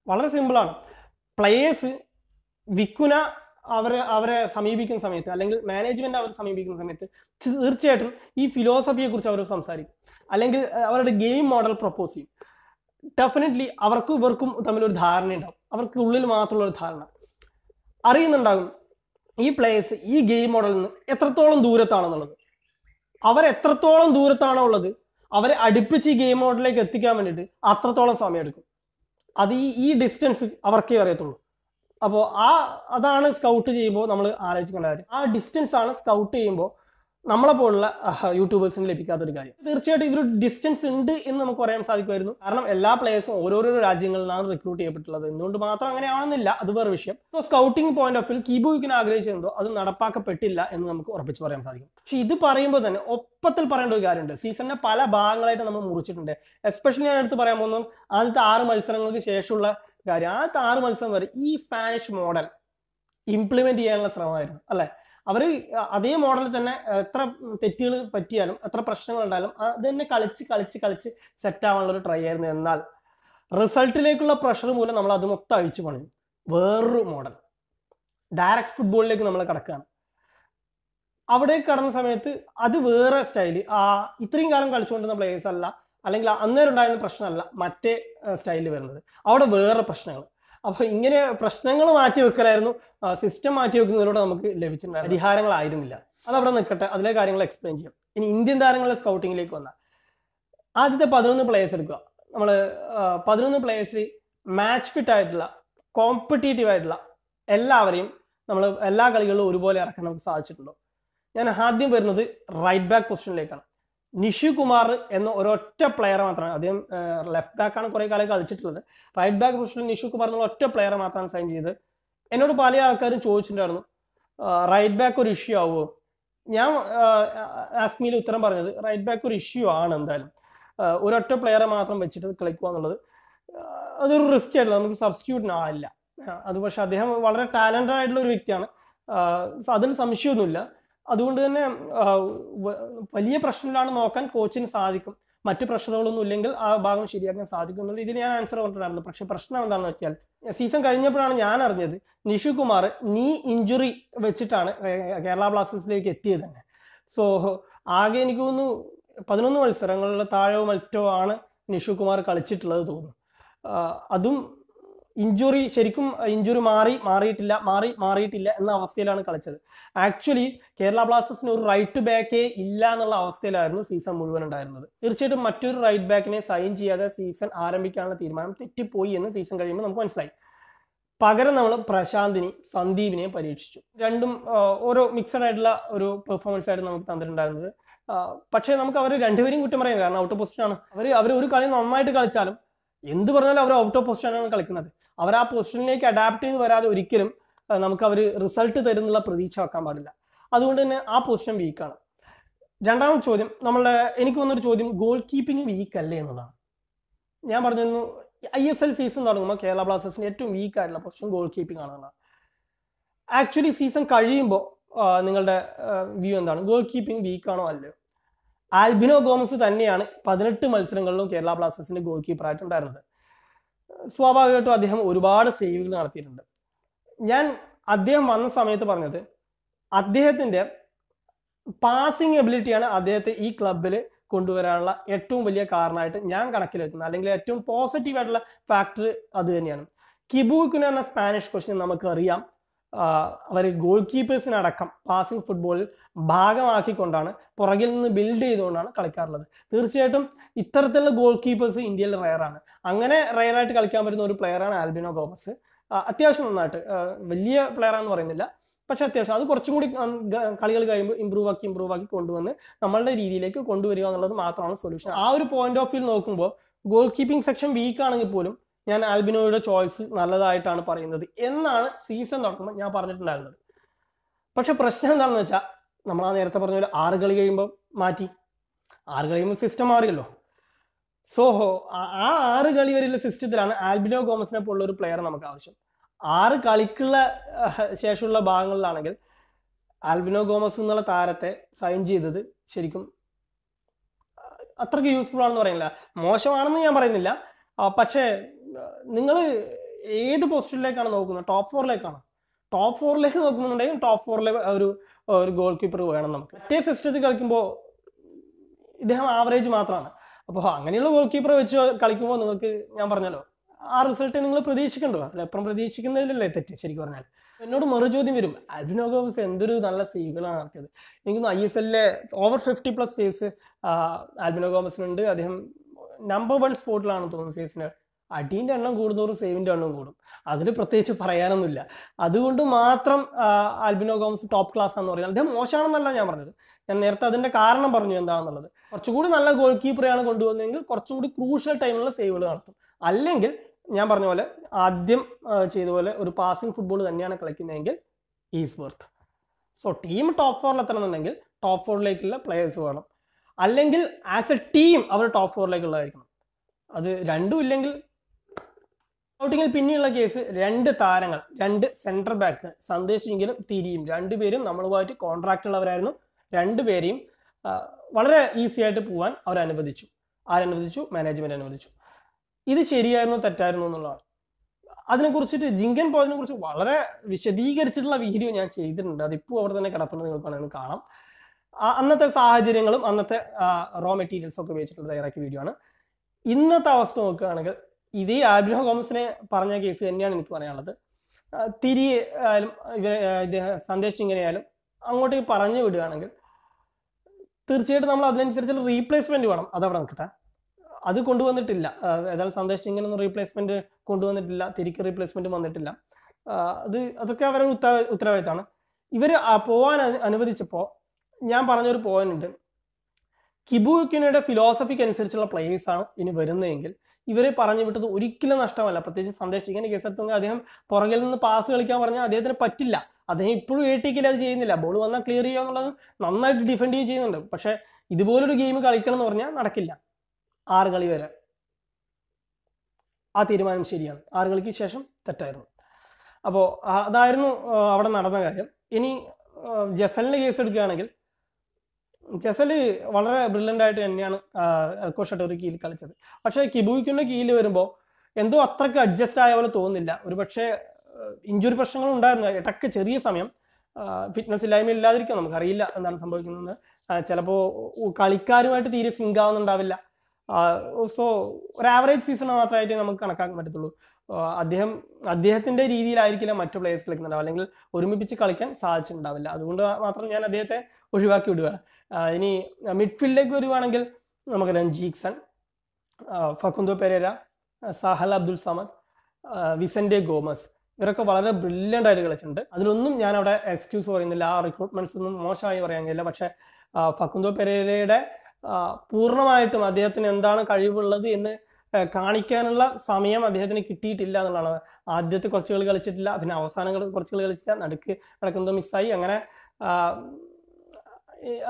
വളരെ സിമ്പിളാണ് പ്ലേയേഴ്സ് വിക്കുന അവരെ അവരെ സമീപിക്കുന്ന സമയത്ത് അല്ലെങ്കിൽ മാനേജ്മെന്റ് അവരെ സമീപിക്കുന്ന സമയത്ത് തീർച്ചയായിട്ടും ഈ ഫിലോസഫിയെ കുറിച്ച് അവർ സംസാരിക്കും അല്ലെങ്കിൽ അവരുടെ ഗെയിം മോഡൽ പ്രപ്പോസ് ചെയ്യും ഡെഫിനറ്റ്ലി അവർക്കും ഇവർക്കും തമ്മിലൊരു ധാരണ ഉണ്ടാവും അവർക്ക് ഉള്ളിൽ മാത്രമുള്ള ഒരു ധാരണ അറിയുന്നുണ്ടാകും ഈ പ്ലേയേഴ്സ് ഈ ഗെയിം മോഡലിൽ നിന്ന് എത്രത്തോളം ദൂരത്താണെന്നുള്ളത് അവർ എത്രത്തോളം ദൂരത്താണോ ഉള്ളത് അവരെ അടുപ്പിച്ച് ഈ ഗെയിം മോഡലിലേക്ക് എത്തിക്കാൻ വേണ്ടിയിട്ട് അത്രത്തോളം സമയമെടുക്കും അത് ഈ ഈ ഡിസ്റ്റൻസ് അവർക്കേ അറിയത്തുള്ളൂ അപ്പോൾ ആ അതാണ് സ്കൗട്ട് ചെയ്യുമ്പോൾ നമ്മൾ ആലോചിക്കേണ്ട കാര്യം ആ ഡിസ്റ്റൻസ് ആണ് സ്കൗട്ട് ചെയ്യുമ്പോൾ നമ്മളെ പോലുള്ള യൂട്യൂബേഴ്സിന് ലഭിക്കാത്തൊരു കാര്യം തീർച്ചയായിട്ടും ഇവർ ഡിസ്റ്റൻസ് ഉണ്ട് എന്ന് നമുക്ക് പറയാൻ സാധിക്കുമായിരുന്നു കാരണം എല്ലാ പ്ലേയേഴ്സും ഓരോരോ രാജ്യങ്ങളിൽ നിന്നാണ് റിക്രൂട്ട് ചെയ്യപ്പെട്ടുള്ളത് എന്തുകൊണ്ട് മാത്രം അങ്ങനെയാണെന്നില്ല അത് വേറെ വിഷയം so scouting point of view കീബോയ്ക്കിന് ആഗ്രഹിച്ചെന്തോ അത് നടപ്പാക്കപ്പെട്ടില്ല എന്ന് നമുക്ക് ഉറപ്പിച്ച് പറയാൻ സാധിക്കും പക്ഷെ ഇത് പറയുമ്പോൾ തന്നെ ഒപ്പത്തിൽ പറയേണ്ട ഒരു കാര്യമുണ്ട് സീസണിന്റെ പല ഭാഗങ്ങളായിട്ട് നമ്മൾ മുറിച്ചിട്ടുണ്ട് എസ്പെഷ്യലി ഞാൻ എടുത്ത് പറയാൻ പോകുന്നു ആദ്യത്തെ ആറ് മത്സരങ്ങൾക്ക് ശേഷമുള്ള കാര്യം ആദ്യത്തെ ആറ് മത്സരം വരെ ഈ സ്പാനിഷ് മോഡൽ ഇംപ്ലിമെന്റ് ചെയ്യാനുള്ള ശ്രമമായിരുന്നു അല്ലേ അവർ അതേ മോഡലിൽ തന്നെ എത്ര തെറ്റുകൾ പറ്റിയാലും എത്ര പ്രശ്നങ്ങൾ ഉണ്ടായാലും അത് തന്നെ കളിച്ച് കളിച്ച് കളിച്ച് സെറ്റാവാനുള്ള ഒരു ട്രൈ ആയിരുന്നു എന്നാൽ റിസൾട്ടിലേക്കുള്ള പ്രഷർ മൂലം നമ്മൾ അത് മൊത്തം അഴിച്ചു പണിയും വേറൊരു മോഡൽ ഡയറക്റ്റ് ഫുട്ബോളിലേക്ക് നമ്മൾ കിടക്കുകയാണ് അവിടെ കടന്ന സമയത്ത് അത് വേറെ സ്റ്റൈല് ആ ഇത്രയും കാലം കളിച്ചുകൊണ്ടിരുന്ന പ്ലേയേഴ്സ് അല്ല അല്ലെങ്കിൽ അന്നേരം ഉണ്ടായിരുന്ന പ്രശ്നമല്ല മറ്റേ സ്റ്റൈലിൽ വരുന്നത് അവിടെ വേറെ പ്രശ്നങ്ങൾ അപ്പോൾ ഇങ്ങനെ പ്രശ്നങ്ങൾ മാറ്റി വെക്കലായിരുന്നു സിസ്റ്റം മാറ്റി വെക്കുന്നതിലൂടെ നമുക്ക് ലഭിച്ചിട്ടുണ്ട് പരിഹാരങ്ങളായിരുന്നില്ല അവിടെ നിൽക്കട്ടെ അതിലെ കാര്യങ്ങൾ എക്സ്പ്ലെയിൻ ചെയ്യാം ഇനി ഇന്ത്യൻ താരങ്ങളുടെ സ്കൗട്ടിങ്ങിലേക്ക് വന്നാൽ ആദ്യത്തെ പതിനൊന്ന് പ്ലേയേഴ്സ് എടുക്കുക നമ്മൾ പതിനൊന്ന് പ്ലേയേഴ്സിൽ മാച്ച് ഫിറ്റ് ആയിട്ടുള്ള കോമ്പറ്റീറ്റീവ് ആയിട്ടുള്ള എല്ലാവരെയും നമ്മൾ എല്ലാ കളികളിലും ഒരുപോലെ ഇറക്കാൻ നമുക്ക് സാധിച്ചിട്ടുണ്ടോ ഞാൻ ആദ്യം വരുന്നത് റൈറ്റ് ബാക്ക് പൊസിഷനിലേക്കാണ് നിഷു കുമാർ എന്ന ഒരൊറ്റ പ്ലെയർ മാത്രമാണ് അദ്ദേഹം ലെഫ്റ്റ് ബാക്കാണ് കുറേ കാലം കളിച്ചിട്ടുള്ളത് റൈറ്റ് ബാക്ക് പൊസിഷനിൽ നിഷു കുമാർ എന്നുള്ള ഒറ്റ പ്ലെയർ മാത്രമാണ് സൈൻ ചെയ്തത് എന്നോട് പല ആൾക്കാരും ചോദിച്ചിട്ടുണ്ടായിരുന്നു റൈറ്റ് ബാക്ക് ഒരു ഇഷ്യൂ ആവുമോ ഞാൻ ആസ്മിയിൽ ഉത്തരം പറഞ്ഞത് റൈറ്റ് ബാക്ക് ഒരു ഇഷ്യൂ ആണ് എന്തായാലും ഒരൊറ്റ പ്ലെയറെ മാത്രം വെച്ചിട്ട് കളിക്കുക എന്നുള്ളത് അതൊരു റിസ്ക് ആയിട്ടുള്ള നമുക്ക് സബ്സ്റ്റിറ്റ്യൂട്ടിന് ആളില്ല അത് പക്ഷെ അദ്ദേഹം വളരെ ടാലൻറ്റഡ് ആയിട്ടുള്ള ഒരു വ്യക്തിയാണ് അതിന് സംശയമൊന്നുമില്ല അതുകൊണ്ട് തന്നെ വലിയ പ്രശ്നങ്ങളാണ് നോക്കാൻ കോച്ചിന് സാധിക്കും മറ്റു പ്രശ്നങ്ങളൊന്നും ഇല്ലെങ്കിൽ ആ ഭാഗം ശരിയാക്കാൻ സാധിക്കും എന്നുള്ള ഞാൻ ആൻസർ കൊണ്ടുവരാറുണ്ട് പക്ഷെ പ്രശ്നം എന്താണെന്ന് വെച്ചാൽ സീസൺ കഴിഞ്ഞപ്പോഴാണ് ഞാൻ അറിഞ്ഞത് നിഷു കുമാർ നീ ഇഞ്ചുറി വെച്ചിട്ടാണ് കേരള ബ്ലാസ്റ്റേഴ്സിലേക്ക് എത്തിയത് തന്നെ സോ ആകെ എനിക്ക് തോന്നുന്നു പതിനൊന്ന് മത്സരങ്ങളിലെ താഴോ മറ്റോ ആണ് നിഷു കുമാർ കളിച്ചിട്ടുള്ളത് തോന്നുന്നു അതും ഇഞ്ചുറി ശരിക്കും ഇഞ്ചുറി മാറി മാറിയിട്ടില്ല മാറി മാറിയിട്ടില്ല എന്ന അവസ്ഥയിലാണ് കളിച്ചത് ആക്ച്വലി കേരള ബ്ലാസ്റ്റേഴ്സിന് ഒരു റൈറ്റ് ബാക്കേ ഇല്ല എന്നുള്ള അവസ്ഥയിലായിരുന്നു സീസൺ മുഴുവൻ ഉണ്ടായിരുന്നത് തീർച്ചയായിട്ടും മറ്റൊരു റൈറ്റ് ബാക്കിനെ സൈൻ ചെയ്യാതെ സീസൺ ആരംഭിക്കാനുള്ള തീരുമാനം തെറ്റിപ്പോയി എന്ന് സീസൺ കഴിയുമ്പോൾ നമുക്ക് മനസ്സിലായി പകരം നമ്മൾ പ്രശാന്തിനെ സന്ദീപിനെ പരീക്ഷിച്ചു രണ്ടും ഓരോ മിക്സഡ് ആയിട്ടുള്ള ഒരു പെർഫോമൻസ് ആയിട്ട് നമുക്ക് തന്നിട്ടുണ്ടായിരുന്നത് പക്ഷേ നമുക്ക് അവർ രണ്ടുപേരും കുറ്റം പറയാം കാരണം ഔട്ട് പോസ്റ്റിനാണ് അവർ അവർ ഒരു കളി നന്നായിട്ട് കളിച്ചാലും എന്ത് പറഞ്ഞാലും അവർ ഔട്ട് ഓഫ് പൊസിഷനാണ് കളിക്കുന്നത് അവർ ആ പൊസിഷനിലേക്ക് അഡാപ്റ്റ് ചെയ്ത് വരാതെ ഒരിക്കലും നമുക്ക് അവർ റിസൾട്ട് തരുന്നുള്ള പ്രതീക്ഷ വെക്കാൻ പാടില്ല അതുകൊണ്ട് തന്നെ ആ പൊസിഷൻ വീക്കാണ് രണ്ടാമത്തെ ചോദ്യം നമ്മളുടെ എനിക്ക് വന്നൊരു ചോദ്യം ഗോൾ കീപ്പിംഗ് വീക്ക് അല്ലേ എന്നുള്ളതാണ് ഞാൻ പറഞ്ഞിരുന്നു ഐ എസ് എൽ സീസൺ തുടങ്ങുമ്പോൾ കേരള ബ്ലാസ്റ്റേഴ്സിന് ഏറ്റവും വീക്ക് ആയിട്ടുള്ള പൊസിഷൻ ഗോൾ കീപ്പിംഗ് ആണെന്നുള്ളത് ആക്ച്വലി സീസൺ കഴിയുമ്പോൾ നിങ്ങളുടെ വ്യൂ എന്താണ് ഗോൾ കീപ്പിംഗ് വീക്കാണോ അല്ലയോ ആൽബിനോ ഗോമസ് തന്നെയാണ് പതിനെട്ട് മത്സരങ്ങളിലും കേരള ബ്ലാസ്റ്റേഴ്സിന്റെ ഗോൾ കീപ്പറായിട്ട് ഉണ്ടായിരുന്നത് സ്വാഭാവികമായിട്ടും അദ്ദേഹം ഒരുപാട് സേവുകൾ നടത്തിയിട്ടുണ്ട് ഞാൻ അദ്ദേഹം വന്ന സമയത്ത് പറഞ്ഞത് അദ്ദേഹത്തിന്റെ പാസിംഗ് എബിലിറ്റിയാണ് അദ്ദേഹത്തെ ഈ ക്ലബിൽ കൊണ്ടുവരാനുള്ള ഏറ്റവും വലിയ കാരണമായിട്ട് ഞാൻ കണക്കിലെടുക്കുന്നത് അല്ലെങ്കിൽ ഏറ്റവും ആയിട്ടുള്ള ഫാക്ടർ അത് തന്നെയാണ് കിബൂക്കുന എന്ന സ്പാനിഷ് ക്വസ്റ്റിന് നമുക്കറിയാം അവർ ഗോൾ കീപ്പേഴ്സിനടക്കം പാസിംഗ് ഫുട്ബോളിൽ ഭാഗമാക്കിക്കൊണ്ടാണ് പുറകിൽ നിന്ന് ബിൽഡ് ചെയ്തുകൊണ്ടാണ് കളിക്കാറുള്ളത് തീർച്ചയായിട്ടും ഇത്തരത്തിലുള്ള ഗോൾ കീപ്പേഴ്സ് ഇന്ത്യയിൽ റയറാണ് അങ്ങനെ റയറായിട്ട് കളിക്കാൻ പറ്റുന്ന ഒരു പ്ലെയറാണ് ആൽബിനോ ഗോമസ് അത്യാവശ്യം നന്നായിട്ട് വലിയ പ്ലെയറാന്ന് പറയുന്നില്ല പക്ഷെ അത്യാവശ്യം അത് കുറച്ചും കൂടി കളികൾ കഴിയുമ്പോൾ ഇമ്പ്രൂവ് ആക്കി ഇമ്പ്രൂവ് ആക്കി കൊണ്ടുവന്ന് നമ്മളുടെ രീതിയിലേക്ക് കൊണ്ടുവരിക എന്നുള്ളത് മാത്രമാണ് സൊല്യൂഷൻ ആ ഒരു പോയിന്റ് ഓഫ് വ്യൂ നോക്കുമ്പോൾ ഗോൾ കീപ്പിംഗ് സെക്ഷൻ വീക്ക് ആണെങ്കിൽ പോലും ഞാൻ ആൽബിനോയുടെ ചോയ്സ് നല്ലതായിട്ടാണ് പറയുന്നത് എന്നാണ് സീസൺ തുടങ്ങുമ്പോൾ ഞാൻ പറഞ്ഞിട്ടുണ്ടായിരുന്നത് പക്ഷെ പ്രശ്നം എന്താണെന്ന് വെച്ചാൽ നമ്മൾ ആ നേരത്തെ പറഞ്ഞ പോലെ ആറ് കളി കഴിയുമ്പോൾ മാറ്റി ആറ് കഴിയുമ്പോൾ സിസ്റ്റം മാറിയല്ലോ സോ ആ ആറ് കളി വരെയുള്ള സിസ്റ്റത്തിലാണ് ആൽബിനോ ഗോമസിനെ പോലുള്ള ഒരു പ്ലെയർ നമുക്ക് ആവശ്യം ആറ് കളിക്കുള്ള ശേഷമുള്ള ഭാഗങ്ങളിലാണെങ്കിൽ ആൽബിനോ ഗോമസ് എന്നുള്ള താരത്തെ സൈൻ ചെയ്തത് ശരിക്കും അത്രയ്ക്ക് യൂസ്ഫുൾ ആണെന്ന് പറയുന്നില്ല മോശമാണെന്ന് ഞാൻ പറയുന്നില്ല പക്ഷേ നിങ്ങൾ ഏത് പൊസിഷനിലേക്കാണ് നോക്കുന്നത് ടോപ്പ് ഫോറിലേക്കാണ് ടോപ്പ് ഫോറിലേക്ക് നോക്കുന്നുണ്ടെങ്കിൽ ടോപ്പ് ഫോറിലെ ഒരു ഒരു ഗോൾ കീപ്പർ വേണം നമുക്ക് മറ്റേ സിസ്റ്റത്തിൽ കളിക്കുമ്പോൾ ഇദ്ദേഹം ആവറേജ് മാത്രമാണ് അപ്പോൾ അങ്ങനെയുള്ള ഗോൾ കീപ്പർ വെച്ച് കളിക്കുമ്പോൾ നിങ്ങൾക്ക് ഞാൻ പറഞ്ഞല്ലോ ആ റിസൾട്ട് നിങ്ങൾ പ്രതീക്ഷിക്കണ്ടോ അതിലപ്പുറം പ്രതീക്ഷിക്കുന്നതിലല്ലേ തെറ്റ് ശരിക്കും പറഞ്ഞാൽ എന്നോട് മറുചോദ്യം വരും അരുണോഗോസ് എന്തൊരു നല്ല സേവുകളാണ് നടത്തിയത് എനിക്ക് ഐ എസ് എല്ലിലെ over fifty plus saves Albino ഗോമസിനുണ്ട് അദ്ദേഹം നമ്പർ വൺ സ്പോട്ടിലാണ് തോന്നുന്നു സേവ്സിനെ അടീൻ്റെ എണ്ണം കൂടുന്നോറും സേവിൻ്റെ എണ്ണം കൂടും അതിൽ പ്രത്യേകിച്ച് പറയാനൊന്നുമില്ല അതുകൊണ്ട് മാത്രം ആൽബിനോ ഗോംസ് ടോപ്പ് ക്ലാസ് ആണെന്ന് പറയുന്നത് അദ്ദേഹം മോശമാണെന്നല്ല ഞാൻ പറഞ്ഞത് ഞാൻ നേരത്തെ അതിൻ്റെ കാരണം പറഞ്ഞു എന്താണെന്നുള്ളത് കുറച്ചുകൂടി നല്ല ഗോൾ കീപ്പറെയാണ് കൊണ്ടുവന്നതെങ്കിൽ കുറച്ചുകൂടി ക്രൂഷ്യൽ ടൈമിലുള്ള സേവുകൾ നടത്തും അല്ലെങ്കിൽ ഞാൻ പറഞ്ഞ പോലെ ആദ്യം ചെയ്ത പോലെ ഒരു പാസിംഗ് ഫുട്ബോൾ തന്നെയാണ് കളിക്കുന്നതെങ്കിൽ is worth so team top ഫോറിൽ എത്തണമെന്നുണ്ടെങ്കിൽ ടോപ്പ് ഫോറിലേക്കുള്ള പ്ലെയേഴ്സ് വേണം അല്ലെങ്കിൽ ആസ് എ ടീം അവർ ടോപ്പ് ഫോറിലേക്കുള്ളതായിരിക്കണം അത് രണ്ടും ഇല്ലെങ്കിൽ ഔട്ടിങ്ങിൽ പിന്നെയുള്ള കേസ് രണ്ട് താരങ്ങൾ രണ്ട് സെൻട്രൽ ബാക്ക് സന്ദേശിങ്കിലും തിരിയും രണ്ടുപേരും നമ്മളുമായിട്ട് കോൺട്രാക്റ്റ് ഉള്ളവരായിരുന്നു രണ്ടുപേരെയും വളരെ ഈസി ആയിട്ട് പോകാൻ അവർ അനുവദിച്ചു ആരനുവദിച്ചു മാനേജ്മെന്റ് അനുവദിച്ചു ഇത് ശരിയായിരുന്നു തെറ്റായിരുന്നു എന്നുള്ളതാണ് അതിനെക്കുറിച്ചിട്ട് ജിങ്കൻ പോയതിനെ കുറിച്ച് വളരെ വിശദീകരിച്ചിട്ടുള്ള വീഡിയോ ഞാൻ ചെയ്തിട്ടുണ്ട് അതിപ്പോൾ അവിടെ തന്നെ കിടപ്പുണ്ട് നിങ്ങൾക്ക് വേണമെങ്കിൽ കാണാം അന്നത്തെ സാഹചര്യങ്ങളും അന്നത്തെ റോ മെറ്റീരിയൽസ് ഒക്കെ ഉപയോഗിച്ചിട്ടുള്ള തയ്യാറാക്കിയ വീഡിയോ ആണ് ഇന്നത്തെ അവസ്ഥ നോക്കുകയാണെങ്കിൽ ഈ ആബ്രഹാം തോമസിനെ പറഞ്ഞ കേസ് തന്നെയാണ് എനിക്ക് പറയാനുള്ളത് തിരി ആയാലും സന്ദേശം ഇങ്ങനെയായാലും അങ്ങോട്ട് പറഞ്ഞു വിടുകയാണെങ്കിൽ തീർച്ചയായിട്ടും നമ്മൾ അതിനനുസരിച്ചുള്ള റീപ്ലേസ്മെന്റ് വേണം അതവിടെ നിൽക്കട്ടെ അത് കൊണ്ടുവന്നിട്ടില്ല ഏതായാലും സന്ദേശം ഇങ്ങനെയൊന്നും റീപ്ലേസ്മെന്റ് കൊണ്ടുവന്നിട്ടില്ല തിരിക്ക് റീപ്ലേസ്മെന്റ് വന്നിട്ടില്ല അത് അതൊക്കെ അവരുടെ ഉത്തരവാദിത്തമാണ് ഇവർ പോകാൻ അനുവദിച്ചപ്പോൾ ഞാൻ പറഞ്ഞൊരു പോയിന്റ് ഉണ്ട് കിബുക്കിനയുടെ ഫിലോസഫിക്ക് അനുസരിച്ചുള്ള ആണ് ഇനി വരുന്നതെങ്കിൽ ഇവരെ പറഞ്ഞു വിട്ടത് ഒരിക്കലും നഷ്ടമല്ല പ്രത്യേകിച്ച് സന്ദേശ് ഇങ്ങനെ കേസെടുത്തെങ്കിൽ അദ്ദേഹം പുറകിൽ നിന്ന് പാസ് കളിക്കാൻ പറഞ്ഞാൽ അദ്ദേഹത്തിന് പറ്റില്ല അദ്ദേഹം ഇപ്പോഴും ഏട്ടിക്കില്ല അത് ചെയ്യുന്നില്ല ബോൾ വന്നാൽ ക്ലിയർ ചെയ്യുക എന്നുള്ളത് നന്നായിട്ട് ഡിഫെൻഡ് ചെയ്യുകയും ചെയ്യുന്നുണ്ട് പക്ഷേ ഇതുപോലൊരു ഗെയിം കളിക്കണം എന്ന് പറഞ്ഞാൽ നടക്കില്ല ആറ് കളി വരെ ആ തീരുമാനം ശരിയാണ് ആറ് കളിക്ക് ശേഷം തെറ്റായിരുന്നു അപ്പോൾ അതായിരുന്നു അവിടെ നടന്ന കാര്യം ഇനി ജസലിൻ്റെ കേസ് എടുക്കുകയാണെങ്കിൽ ചെസലി വളരെ ബ്രില്യൻ്റ് ആയിട്ട് തന്നെയാണ് എൽക്കോ കീൽ കളിച്ചത് പക്ഷേ കിബുയ്ക്കിൻ്റെ കീൽ വരുമ്പോൾ എന്തോ അത്രയ്ക്ക് അഡ്ജസ്റ്റ് ആയ പോലെ തോന്നുന്നില്ല ഒരു പക്ഷേ ഇഞ്ചുറി പ്രശ്നങ്ങൾ ഉണ്ടായിരുന്നു ഇടയ്ക്ക് ചെറിയ സമയം ഫിറ്റ്നസ് ഇല്ലായ്മ ഇല്ലാതിരിക്കും നമുക്കറിയില്ല എന്താണ് സംഭവിക്കുന്നതെന്ന് ചിലപ്പോൾ കളിക്കാരുമായിട്ട് തീരെ സിങ്കാവുന്നുണ്ടാവില്ല സോ ഒരു ആവറേജ് സീസൺ മാത്രമായിട്ട് നമുക്ക് കണക്കാക്കാൻ പറ്റത്തുള്ളൂ അദ്ദേഹം അദ്ദേഹത്തിന്റെ രീതിയിലായിരിക്കില്ല മറ്റു പ്ലേയേഴ്സ് കളിക്കുന്നുണ്ടാവുക അല്ലെങ്കിൽ ഒരുമിപ്പിച്ച് കളിക്കാൻ സാധിച്ചിട്ടുണ്ടാവില്ല അതുകൊണ്ട് മാത്രം ഞാൻ അദ്ദേഹത്തെ ഒഴിവാക്കി വിടുകയാണ് ഇനി മിഡ്ഫീൽഡിലേക്ക് വരുവാണെങ്കിൽ നമുക്കറിയാം Jeakson Facundo Pereyra Sahal Abdul Samad Vicente Gomez ഇവരൊക്കെ വളരെ ബ്രില്യൻ്റ് ആയിട്ട് കളിച്ചിട്ടുണ്ട് അതിലൊന്നും ഞാൻ അവിടെ എക്സ്ക്യൂസ് പറയുന്നില്ല ആ റിക്രൂട്ട്മെന്റ്സ് ഒന്നും മോശമായി പറയാൻ കഴിയില്ല പക്ഷെ ഫക്കുന്തോ പെരേരയുടെ പൂർണ്ണമായിട്ടും അദ്ദേഹത്തിന് എന്താണ് കഴിവുള്ളത് എന്ന് കാണിക്കാനുള്ള സമയം അദ്ദേഹത്തിന് കിട്ടിയിട്ടില്ല എന്നുള്ളതാണ് ആദ്യത്തെ കുറച്ച് കളി കളിച്ചിട്ടില്ല പിന്നെ അവസാനങ്ങൾ കുറച്ച് കളി കളിച്ചില്ല നടുക്ക് നടക്കുന്നത് മിസ്സായി അങ്ങനെ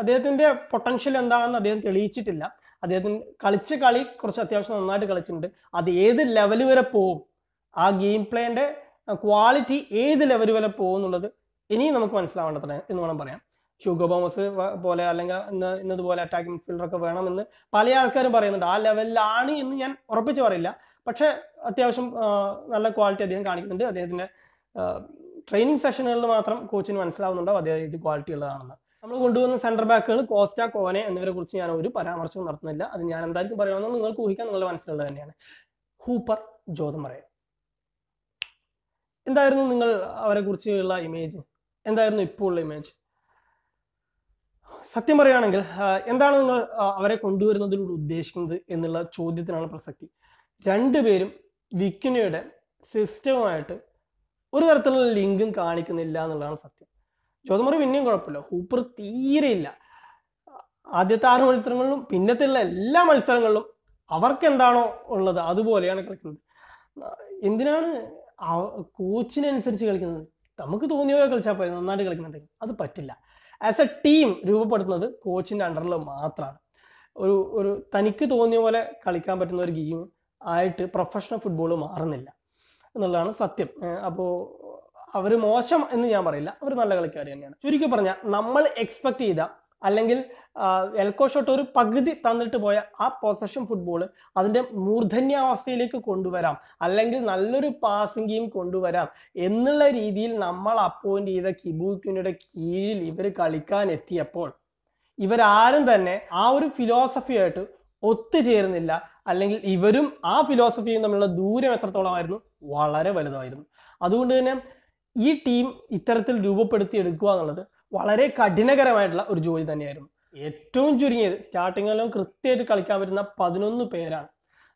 അദ്ദേഹത്തിൻ്റെ പൊട്ടൻഷ്യൽ എന്താണെന്ന് അദ്ദേഹം തെളിയിച്ചിട്ടില്ല അദ്ദേഹത്തിന് കളിച്ച കളി കുറച്ച് അത്യാവശ്യം നന്നായിട്ട് കളിച്ചിട്ടുണ്ട് അത് ഏത് ലെവൽ വരെ പോവും ആ ഗെയിം പ്ലേൻ്റെ ക്വാളിറ്റി ഏത് ലെവൽ വരെ പോകും എന്നുള്ളത് ഇനിയും നമുക്ക് മനസ്സിലാവേണ്ടത് എന്ന് വേണം പറയാം ഹ്യൂഗോ പോലെ അല്ലെങ്കിൽ ഇന്ന് ഇന്നതുപോലെ അറ്റാക്കിംഗ് ഒക്കെ വേണമെന്ന് പല ആൾക്കാരും പറയുന്നുണ്ട് ആ ലെവലിലാണ് എന്ന് ഞാൻ ഉറപ്പിച്ച് പറയില്ല പക്ഷേ അത്യാവശ്യം നല്ല ക്വാളിറ്റി അദ്ദേഹം കാണിക്കുന്നുണ്ട് അദ്ദേഹത്തിൻ്റെ ട്രെയിനിങ് സെഷനുകളിൽ മാത്രം കോച്ചിന് മനസ്സിലാവുന്നുണ്ടോ അദ്ദേഹം ഇത് ക്വാളിറ്റി ഉള്ളതാണെന്ന് നമ്മൾ കൊണ്ടുവന്ന സെൻറ്റർ ബാക്കുകൾ കോസ്റ്റ കോനെ എന്നിവരെ കുറിച്ച് ഞാൻ ഒരു പരാമർശവും നടത്തുന്നില്ല അത് ഞാൻ എന്തായിരിക്കും പറയുമെന്ന് നിങ്ങൾക്ക് ഊഹിക്കാൻ നിങ്ങളുടെ മനസ്സിലുള്ളത് തന്നെയാണ് ഹൂപ്പർ ജ്യോതമറയ എന്തായിരുന്നു നിങ്ങൾ അവരെ കുറിച്ചുള്ള ഇമേജ് എന്തായിരുന്നു ഇപ്പോൾ ഉള്ള ഇമേജ് സത്യം പറയുകയാണെങ്കിൽ എന്താണ് നിങ്ങൾ അവരെ കൊണ്ടുവരുന്നതിലൂടെ ഉദ്ദേശിക്കുന്നത് എന്നുള്ള ചോദ്യത്തിനാണ് പ്രസക്തി രണ്ടുപേരും വിക്കിനയുടെ സിസ്റ്റവുമായിട്ട് ഒരു തരത്തിലുള്ള ലിങ്കും കാണിക്കുന്നില്ല എന്നുള്ളതാണ് സത്യം ചോദമറി പിന്നെയും കുഴപ്പമില്ല ഹൂപ്പർ തീരെയില്ല ആദ്യത്തെ ആറ് മത്സരങ്ങളിലും പിന്നത്തുള്ള എല്ലാ മത്സരങ്ങളിലും അവർക്ക് എന്താണോ ഉള്ളത് അതുപോലെയാണ് കളിക്കുന്നത് എന്തിനാണ് കോച്ചിനനുസരിച്ച് കളിക്കുന്നത് നമുക്ക് തോന്നിയോ കളിച്ചാൽ പോയി നന്നായിട്ട് കളിക്കുന്നുണ്ടെങ്കിൽ അത് പറ്റില്ല ആസ് എ ടീം രൂപപ്പെടുത്തുന്നത് കോച്ചിൻ്റെ അണ്ടറിൽ മാത്രമാണ് ഒരു ഒരു തനിക്ക് തോന്നിയ പോലെ കളിക്കാൻ പറ്റുന്ന ഒരു ഗെയിം ആയിട്ട് പ്രൊഫഷണൽ ഫുട്ബോൾ മാറുന്നില്ല എന്നുള്ളതാണ് സത്യം അപ്പോൾ അവർ മോശം എന്ന് ഞാൻ പറയില്ല അവർ നല്ല കളിക്കാർ തന്നെയാണ് ചുരുക്കി പറഞ്ഞാൽ നമ്മൾ എക്സ്പെക്ട് ചെയ്ത അല്ലെങ്കിൽ എൽക്കോ ഷോട്ട് ഒരു പകുതി തന്നിട്ട് പോയ ആ പൊസഷൻ ഫുട്ബോൾ അതിൻ്റെ മൂർധന്യാവസ്ഥയിലേക്ക് കൊണ്ടുവരാം അല്ലെങ്കിൽ നല്ലൊരു പാസിംഗ് ഗെയിം കൊണ്ടുവരാം എന്നുള്ള രീതിയിൽ നമ്മൾ അപ്പോയിന്റ് ചെയ്ത കിബൂക്കിനുടെ കീഴിൽ ഇവർ കളിക്കാൻ എത്തിയപ്പോൾ ഇവരാരും തന്നെ ആ ഒരു ഫിലോസഫിയായിട്ട് ഒത്തുചേരുന്നില്ല അല്ലെങ്കിൽ ഇവരും ആ ഫിലോസഫിയും തമ്മിലുള്ള ദൂരം എത്രത്തോളമായിരുന്നു വളരെ വലുതായിരുന്നു അതുകൊണ്ട് തന്നെ ഈ ടീം ഇത്തരത്തിൽ രൂപപ്പെടുത്തി എടുക്കുക എന്നുള്ളത് വളരെ കഠിനകരമായിട്ടുള്ള ഒരു ജോലി തന്നെയായിരുന്നു ഏറ്റവും ചുരുങ്ങിയത് സ്റ്റാർട്ടിങ്ങിലും കൃത്യമായിട്ട് കളിക്കാൻ പറ്റുന്ന പതിനൊന്ന് പേരാണ്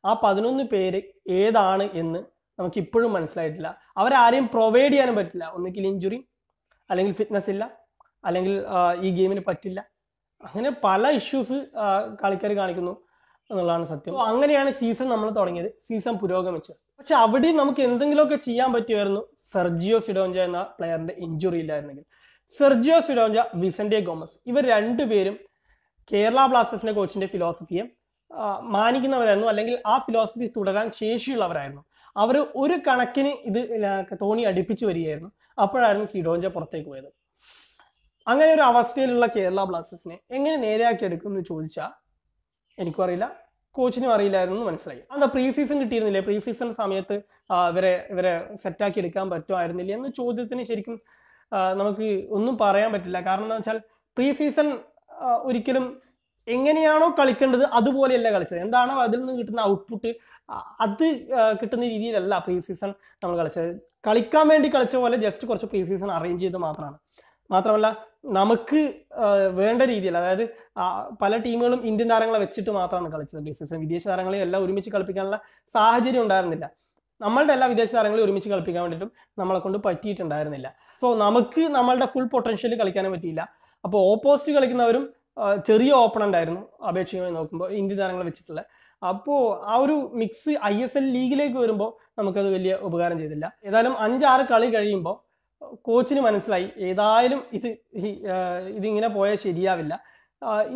ആ പതിനൊന്ന് പേര് ഏതാണ് എന്ന് നമുക്ക് ഇപ്പോഴും മനസ്സിലായിട്ടില്ല അവരാരെയും പ്രൊവൈഡ് ചെയ്യാനും പറ്റില്ല ഒന്നുകിൽ ഇഞ്ചുറി അല്ലെങ്കിൽ ഫിറ്റ്നസ് ഇല്ല അല്ലെങ്കിൽ ഈ ഗെയിമിന് പറ്റില്ല അങ്ങനെ പല ഇഷ്യൂസ് കളിക്കാർ കാണിക്കുന്നു എന്നുള്ളതാണ് സത്യം അങ്ങനെയാണ് സീസൺ നമ്മൾ തുടങ്ങിയത് സീസൺ പുരോഗമിച്ചത് പക്ഷെ അവിടെ നമുക്ക് എന്തെങ്കിലുമൊക്കെ ചെയ്യാൻ പറ്റുമായിരുന്നു സെർജിയോ സിഡോഞ്ച എന്ന പ്ലെയറിന്റെ ഇഞ്ചുറി ഇല്ലായിരുന്നെങ്കിൽ സെർജിയോ സിഡോഞ്ച വിസന്റെ ഗോമസ് ഇവർ രണ്ടുപേരും കേരള ബ്ലാസ്റ്റേഴ്സിന്റെ കോച്ചിന്റെ ഫിലോസഫിയെ മാനിക്കുന്നവരായിരുന്നു അല്ലെങ്കിൽ ആ ഫിലോസഫി തുടരാൻ ശേഷിയുള്ളവരായിരുന്നു അവർ ഒരു കണക്കിന് ഇത് തോണി അടുപ്പിച്ചു വരികയായിരുന്നു അപ്പോഴായിരുന്നു സിഡോഞ്ച പുറത്തേക്ക് പോയത് അങ്ങനെ ഒരു അവസ്ഥയിലുള്ള കേരള ബ്ലാസ്റ്റേഴ്സിനെ എങ്ങനെ നേരെയാക്കി എന്ന് ചോദിച്ചാൽ എനിക്കും അറിയില്ല കോച്ചിനും അറിയില്ലായിരുന്നു എന്ന് മനസ്സിലായി അതാ പ്രീ സീസൺ കിട്ടിയിരുന്നില്ലേ പ്രീ സീസൺ സമയത്ത് ഇവരെ ഇവരെ സെറ്റാക്കി എടുക്കാൻ പറ്റുമായിരുന്നില്ല എന്ന ചോദ്യത്തിന് ശരിക്കും നമുക്ക് ഒന്നും പറയാൻ പറ്റില്ല കാരണം എന്താ വെച്ചാൽ പ്രീ സീസൺ ഒരിക്കലും എങ്ങനെയാണോ കളിക്കേണ്ടത് അതുപോലെയല്ല കളിച്ചത് എന്താണോ അതിൽ നിന്ന് കിട്ടുന്ന ഔട്ട്പുട്ട് അത് കിട്ടുന്ന രീതിയിലല്ല പ്രീ സീസൺ നമ്മൾ കളിച്ചത് കളിക്കാൻ വേണ്ടി കളിച്ച പോലെ ജസ്റ്റ് കുറച്ച് പ്രീ സീസൺ അറേഞ്ച് ചെയ്ത് മാത്രമാണ് മാത്രമല്ല നമുക്ക് വേണ്ട രീതിയിൽ അതായത് പല ടീമുകളും ഇന്ത്യൻ താരങ്ങളെ വെച്ചിട്ട് മാത്രമാണ് കളിച്ചത് പ്രീ സീസൺ വിദേശ താരങ്ങളെ എല്ലാം ഒരുമിച്ച് കളിപ്പിക്കാനുള്ള സാഹചര്യം ഉണ്ടായിരുന്നില്ല നമ്മളുടെ എല്ലാ വിദേശ താരങ്ങളെയും ഒരുമിച്ച് കളിപ്പിക്കാൻ വേണ്ടിയിട്ടും നമ്മളെ കൊണ്ട് പറ്റിയിട്ടുണ്ടായിരുന്നില്ല സോ നമുക്ക് നമ്മളുടെ ഫുൾ പൊട്ടൻഷ്യൽ കളിക്കാനും പറ്റിയില്ല അപ്പോൾ ഓപ്പോസിറ്റ് കളിക്കുന്നവരും ചെറിയ ഓപ്പണൻ്റ് ആയിരുന്നു അപേക്ഷികമായി നോക്കുമ്പോൾ ഇന്ത്യൻ താരങ്ങളെ വെച്ചിട്ടുള്ള അപ്പോൾ ആ ഒരു മിക്സ് ഐ എസ് എൽ ലീഗിലേക്ക് വരുമ്പോൾ നമുക്കത് വലിയ ഉപകാരം ചെയ്തില്ല ഏതായാലും അഞ്ചാറ് കളി കഴിയുമ്പോൾ കോച്ചിന് മനസ്സിലായി ഏതായാലും ഇത് ഇതിങ്ങനെ പോയാൽ ശരിയാവില്ല